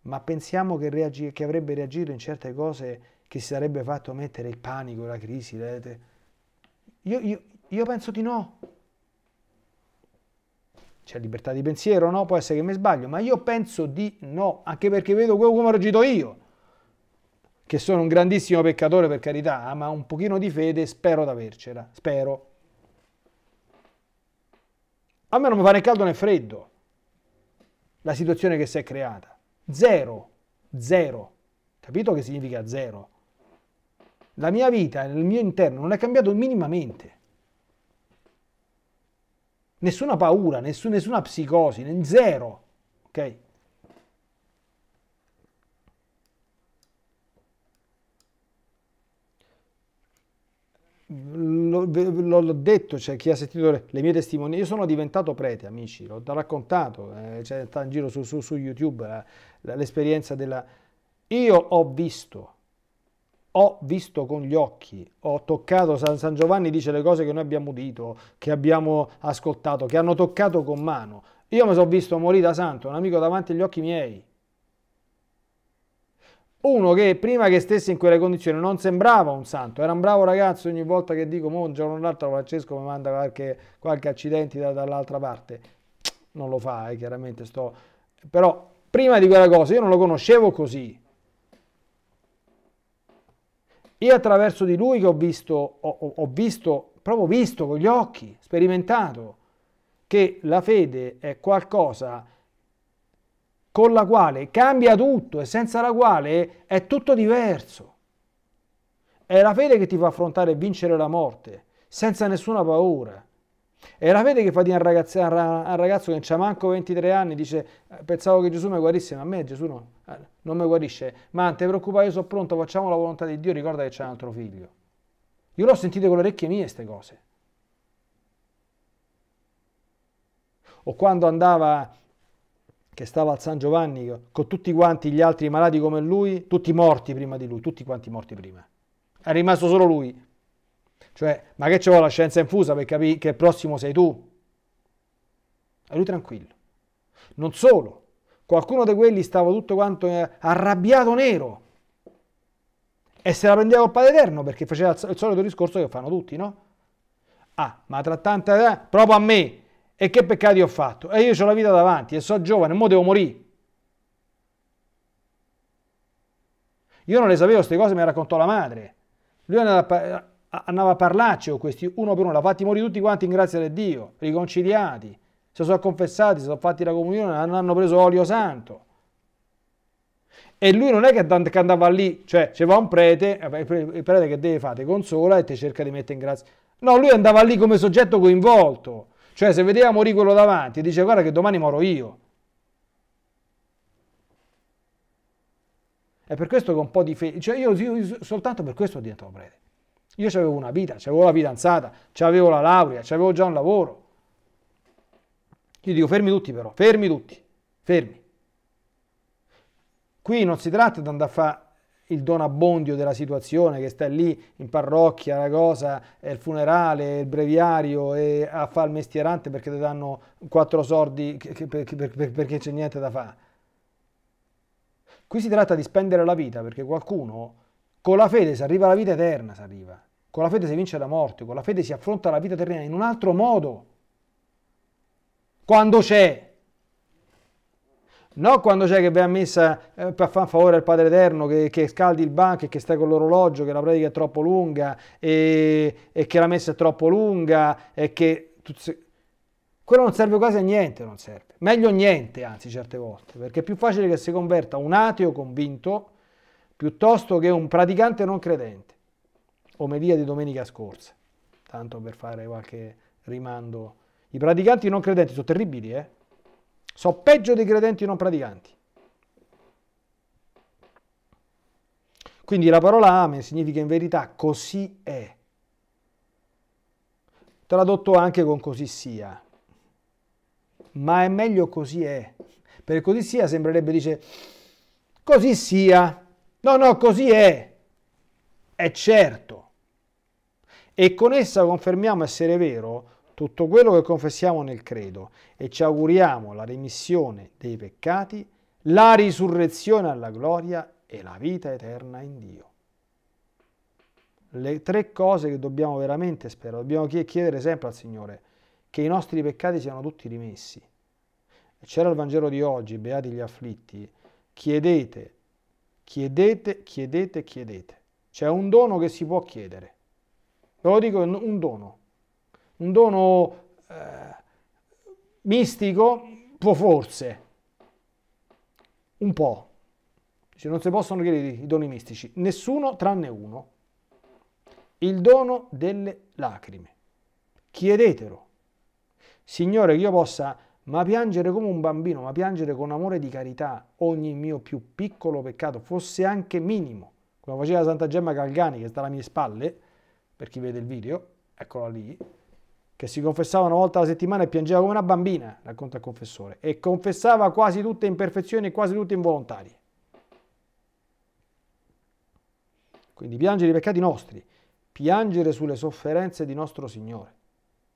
ma pensiamo che, reagi- che avrebbe reagito in certe cose che si sarebbe fatto mettere il panico, la crisi, le... io, io, io penso di no c'è libertà di pensiero, no? Può essere che mi sbaglio, ma io penso di no, anche perché vedo quello come ho agito io, che sono un grandissimo peccatore per carità, ah, ma un pochino di fede spero d'avercela, spero. A me non mi fa né caldo né freddo la situazione che si è creata. Zero, zero. Capito che significa zero? La mia vita, il mio interno non è cambiato minimamente nessuna paura, nessuna, nessuna psicosi, zero. Ok? l'ho, detto, cioè, chi ha sentito le, le mie testimonianze, io sono diventato prete, amici, l'ho raccontato, eh, cioè, sta in giro su, su, su YouTube eh, l'esperienza della... Io ho visto ho visto con gli occhi, ho toccato, San, San Giovanni dice le cose che noi abbiamo udito, che abbiamo ascoltato, che hanno toccato con mano. Io mi sono visto morire da santo, un amico davanti agli occhi miei. Uno che prima che stesse in quelle condizioni non sembrava un santo, era un bravo ragazzo ogni volta che dico, un giorno o l'altro Francesco mi manda qualche, qualche accidente da, dall'altra parte. Non lo fa, eh, chiaramente sto... Però prima di quella cosa io non lo conoscevo così. Io attraverso di lui che ho visto, ho, ho visto, proprio visto con gli occhi, sperimentato, che la fede è qualcosa con la quale cambia tutto e senza la quale è tutto diverso. È la fede che ti fa affrontare e vincere la morte, senza nessuna paura. E la fede che fa dire a un ragazzo, a un ragazzo che ha manco 23 anni, dice eh, pensavo che Gesù mi guarisse, ma a me Gesù no, eh, non mi guarisce. Ma non ti preoccupare, io sono pronto, facciamo la volontà di Dio, ricorda che c'è un altro figlio. Io l'ho sentito con le orecchie mie queste cose. O quando andava, che stava al San Giovanni, con tutti quanti gli altri malati come lui, tutti morti prima di lui, tutti quanti morti prima. È rimasto solo lui, cioè, ma che ci vuole la scienza infusa per capire che il prossimo sei tu? E lui tranquillo. Non solo, qualcuno di quelli stava tutto quanto eh, arrabbiato nero e se la prendeva col Padre Eterno perché faceva il solito discorso che fanno tutti, no? Ah, ma tra tanta proprio a me e che peccati ho fatto e io ho la vita davanti e so giovane, ora devo morire. Io non le sapevo queste cose, mi le raccontò la madre. Lui è andato a, andava a parlarci con questi uno per uno, l'ha fatti morire tutti quanti in grazia di Dio, riconciliati, si sono confessati, si sono fatti la comunione, hanno preso olio santo. E lui non è che andava lì, cioè c'era un prete, eh, il prete che deve fare, te consola e te cerca di mettere in grazia. No, lui andava lì come soggetto coinvolto, cioè se vedeva morire quello davanti, dice guarda che domani moro io. È per questo che un po' di fede, cioè io, io soltanto per questo ho diventato prete. Io avevo una vita, avevo la fidanzata, avevo la laurea, avevo già un lavoro. Io dico fermi tutti però, fermi tutti, fermi. Qui non si tratta di andare a fare il don abbondio della situazione che sta lì in parrocchia, la cosa, il funerale, il breviario e a fare il mestierante perché ti danno quattro sordi perché c'è niente da fare. Qui si tratta di spendere la vita perché qualcuno con la fede si arriva alla vita eterna, si arriva. Con la fede si vince la morte, con la fede si affronta la vita eterna in un altro modo. Quando c'è. Non quando c'è che vai a messa eh, per far favore al Padre Eterno, che, che scaldi il banco e che stai con l'orologio, che la predica è troppo lunga e, e, che la messa è troppo lunga e che... Quello non serve quasi a niente, non serve. Meglio niente, anzi, certe volte, perché è più facile che si converta un ateo convinto piuttosto che un praticante non credente. Omelia di domenica scorsa, tanto per fare qualche rimando. I praticanti non credenti sono terribili, eh? So peggio dei credenti non praticanti. Quindi la parola amen significa in verità così è. Tradotto anche con così sia. Ma è meglio così è. Per così sia sembrerebbe dice così sia. No, no, così è, è certo. E con essa confermiamo essere vero tutto quello che confessiamo nel credo e ci auguriamo la remissione dei peccati, la risurrezione alla gloria e la vita eterna in Dio. Le tre cose che dobbiamo veramente sperare, dobbiamo chiedere sempre al Signore che i nostri peccati siano tutti rimessi. C'era il Vangelo di oggi, beati gli afflitti, chiedete Chiedete, chiedete, chiedete. C'è un dono che si può chiedere. Ve lo dico, un dono. Un dono eh, mistico può forse, un po'. Dice, non si possono chiedere i doni mistici, nessuno tranne uno. Il dono delle lacrime. Chiedetelo. Signore, che io possa ma piangere come un bambino, ma piangere con amore di carità ogni mio più piccolo peccato, fosse anche minimo, come faceva Santa Gemma Calgani che sta alle mie spalle, per chi vede il video, eccola lì, che si confessava una volta alla settimana e piangeva come una bambina, racconta il confessore, e confessava quasi tutte imperfezioni e quasi tutte involontarie. Quindi piangere i peccati nostri, piangere sulle sofferenze di nostro Signore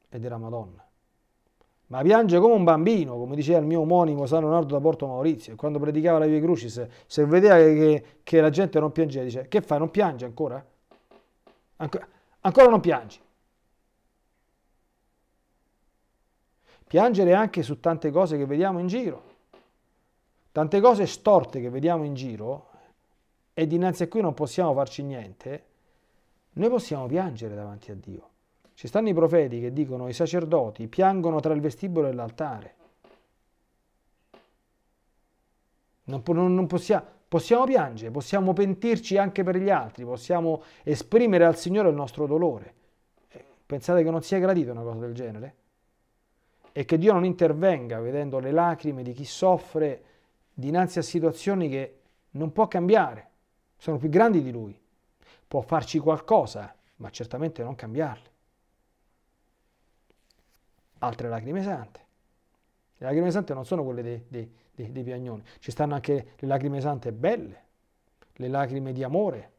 e della Madonna ma piange come un bambino, come diceva il mio omonimo San Leonardo da Porto Maurizio, quando predicava la Via Crucis, se vedeva che, che, la gente non piangeva, dice, che fai, non piange ancora? Anc- ancora non piangi. Piangere anche su tante cose che vediamo in giro, tante cose storte che vediamo in giro e dinanzi a cui non possiamo farci niente, noi possiamo piangere davanti a Dio. Ci stanno i profeti che dicono i sacerdoti piangono tra il vestibolo e l'altare. Non, non, non possiamo, possiamo piangere, possiamo pentirci anche per gli altri, possiamo esprimere al Signore il nostro dolore. Eh, pensate che non sia gradita una cosa del genere? E che Dio non intervenga vedendo le lacrime di chi soffre dinanzi a situazioni che non può cambiare, sono più grandi di Lui. Può farci qualcosa, ma certamente non cambiarle altre lacrime sante. Le lacrime sante non sono quelle dei, dei, dei, dei piagnoni, ci stanno anche le lacrime sante belle, le lacrime di amore,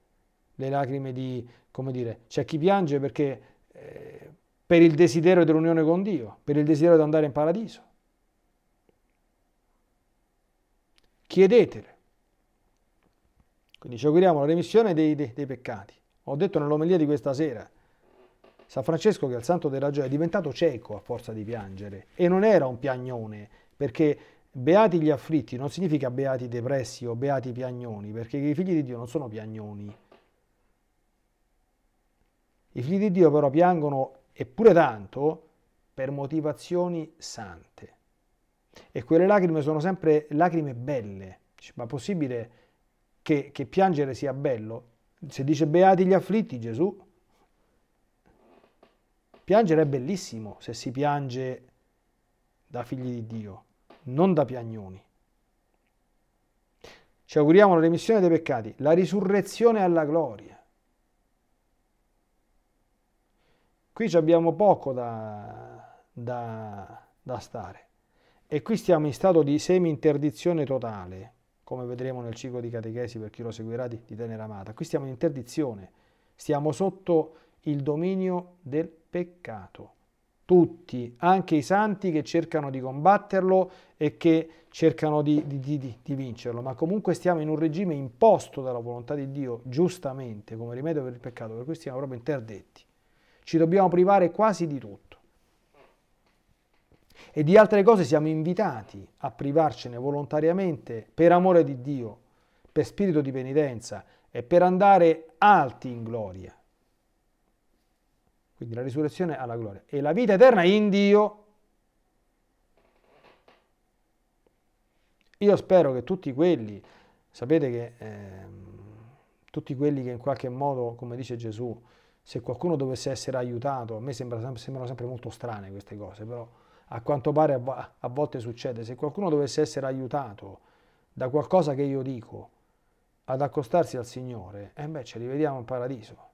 le lacrime di, come dire, c'è chi piange perché eh, per il desiderio dell'unione con Dio, per il desiderio di andare in paradiso. Chiedetele. Quindi ci auguriamo la remissione dei, dei, dei peccati. Ho detto nell'omelia di questa sera, San Francesco, che è il santo della gioia, è diventato cieco a forza di piangere e non era un piagnone, perché beati gli afflitti non significa beati depressi o beati piagnoni, perché i figli di Dio non sono piagnoni. I figli di Dio però piangono eppure tanto per motivazioni sante. E quelle lacrime sono sempre lacrime belle. Ma è possibile che, che piangere sia bello? Se dice beati gli afflitti, Gesù Piangere è bellissimo se si piange da figli di Dio, non da piagnoni. Ci auguriamo la remissione dei peccati, la risurrezione alla gloria. Qui abbiamo poco da, da, da stare e qui stiamo in stato di semi-interdizione totale, come vedremo nel ciclo di catechesi per chi lo seguirà di, di tenera amata. Qui stiamo in interdizione, stiamo sotto il dominio del peccato. Tutti, anche i santi che cercano di combatterlo e che cercano di, di, di, di vincerlo, ma comunque stiamo in un regime imposto dalla volontà di Dio, giustamente, come rimedio per il peccato, per cui stiamo proprio interdetti. Ci dobbiamo privare quasi di tutto. E di altre cose siamo invitati a privarcene volontariamente per amore di Dio, per spirito di penitenza e per andare alti in gloria. Quindi la risurrezione alla gloria. E la vita eterna in Dio. Io spero che tutti quelli, sapete che eh, tutti quelli che in qualche modo, come dice Gesù, se qualcuno dovesse essere aiutato, a me sembra, sembrano sempre molto strane queste cose, però a quanto pare a, a volte succede, se qualcuno dovesse essere aiutato da qualcosa che io dico ad accostarsi al Signore, e eh beh, ci rivediamo in paradiso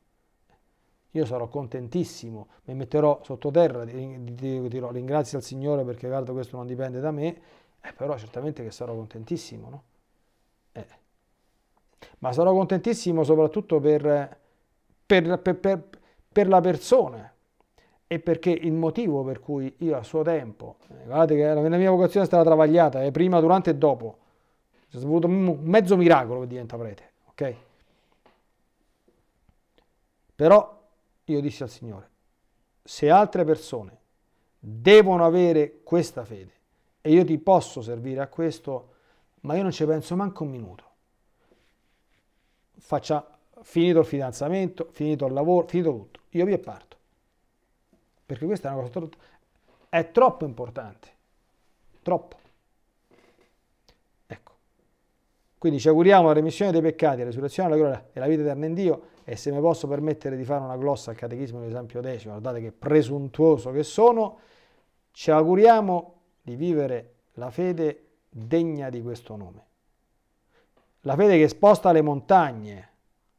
io sarò contentissimo, mi metterò sottoterra, dirò ringrazio al Signore perché guarda questo non dipende da me, eh, però certamente che sarò contentissimo, no? Eh. Ma sarò contentissimo soprattutto per, per, per, per la persona, e perché il motivo per cui io a suo tempo, eh, guardate che la mia vocazione è stata travagliata, è eh, prima, durante e dopo, c'è stato un mezzo miracolo che diventa prete, ok? Però io dissi al Signore, se altre persone devono avere questa fede e io ti posso servire a questo, ma io non ci penso manco un minuto. Faccia finito il fidanzamento, finito il lavoro, finito tutto. Io vi parto. Perché questa è una cosa troppo, è troppo importante. Troppo. Ecco. Quindi ci auguriamo la remissione dei peccati, la risurrezione alla gloria e la vita eterna in Dio e se mi posso permettere di fare una glossa al Catechismo di dell'Esempio X, guardate che presuntuoso che sono, ci auguriamo di vivere la fede degna di questo nome. La fede che sposta le montagne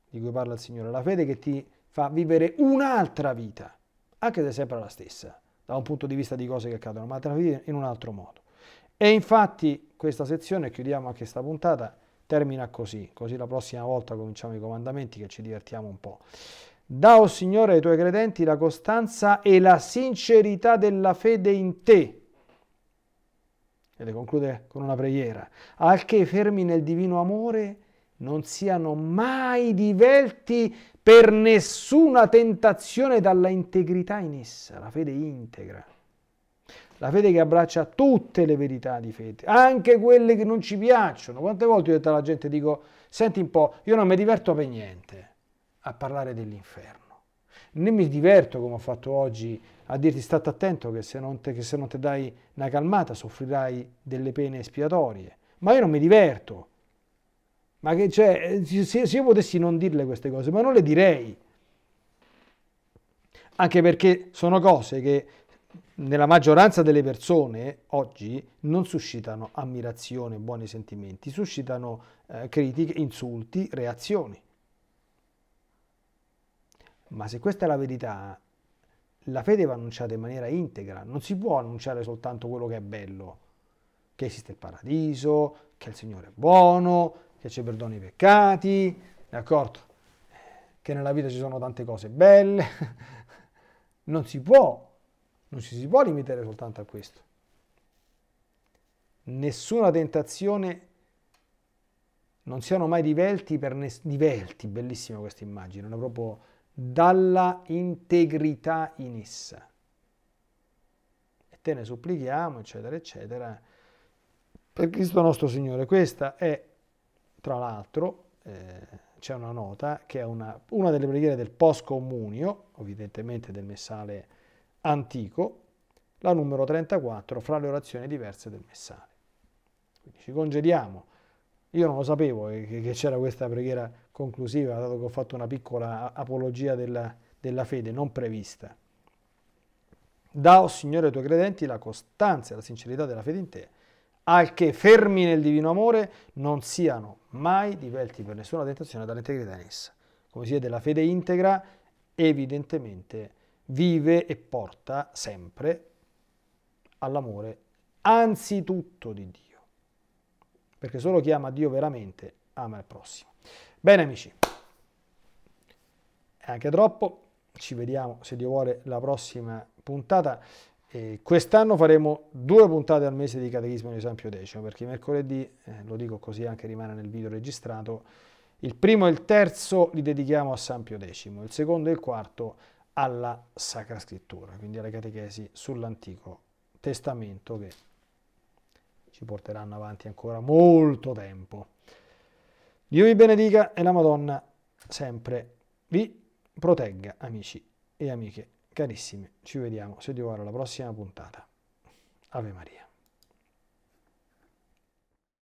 di cui parla il Signore, la fede che ti fa vivere un'altra vita, anche se è sempre la stessa, da un punto di vista di cose che accadono, ma te la vivi in un altro modo. E infatti questa sezione, chiudiamo anche questa puntata, termina così, così la prossima volta cominciamo i comandamenti che ci divertiamo un po'. Da, o oh Signore, ai tuoi credenti la costanza e la sincerità della fede in te. E le conclude con una preghiera. Al che fermi nel divino amore non siano mai divelti per nessuna tentazione dalla integrità in essa, la fede integra la fede che abbraccia tutte le verità di fede, anche quelle che non ci piacciono. Quante volte ho detto alla gente, dico, senti un po', io non mi diverto per niente a parlare dell'inferno, né mi diverto come ho fatto oggi a dirti state attento che se non ti dai una calmata soffrirai delle pene espiatorie, ma io non mi diverto. Ma che, cioè, se, se io potessi non dirle queste cose, ma non le direi. Anche perché sono cose che nella maggioranza delle persone oggi non suscitano ammirazione, buoni sentimenti, suscitano eh, critiche, insulti, reazioni. Ma se questa è la verità, la fede va annunciata in maniera integra, non si può annunciare soltanto quello che è bello, che esiste il paradiso, che il Signore è buono, che ci perdona i peccati, d'accordo? Che nella vita ci sono tante cose belle. Non si può non ci si può limitare soltanto a questo. Nessuna tentazione, non siano mai divelti per ne- divelti, bellissima questa immagine, una proprio dalla integrità in essa. E te ne supplichiamo, eccetera, eccetera. Per Cristo nostro Signore, questa è, tra l'altro, eh, c'è una nota che è una, una delle preghiere del post comunio, evidentemente del messale antico, la numero 34 fra le orazioni diverse del messale. Quindi ci congediamo. Io non lo sapevo che, c'era questa preghiera conclusiva, dato che ho fatto una piccola apologia della, della fede non prevista. Da, o oh Signore ai tuoi credenti, la costanza e la sincerità della fede in te, al che fermi nel divino amore non siano mai divelti per nessuna tentazione dall'integrità in essa. Come si è della fede integra, evidentemente vive e porta sempre all'amore anzitutto di Dio. Perché solo chi ama Dio veramente ama il prossimo. Bene amici, è anche troppo, ci vediamo se Dio vuole la prossima puntata. Eh, quest'anno faremo due puntate al mese di Catechismo di San Decimo, perché mercoledì, eh, lo dico così anche rimane nel video registrato, il primo e il terzo li dedichiamo a San Pio X, il secondo e il quarto alla Sacra Scrittura, quindi alla catechesi sull'Antico Testamento che ci porteranno avanti ancora molto tempo. Dio vi benedica e la Madonna sempre vi protegga, amici e amiche carissime. Ci vediamo, se Dio vuole, alla prossima puntata. Ave Maria.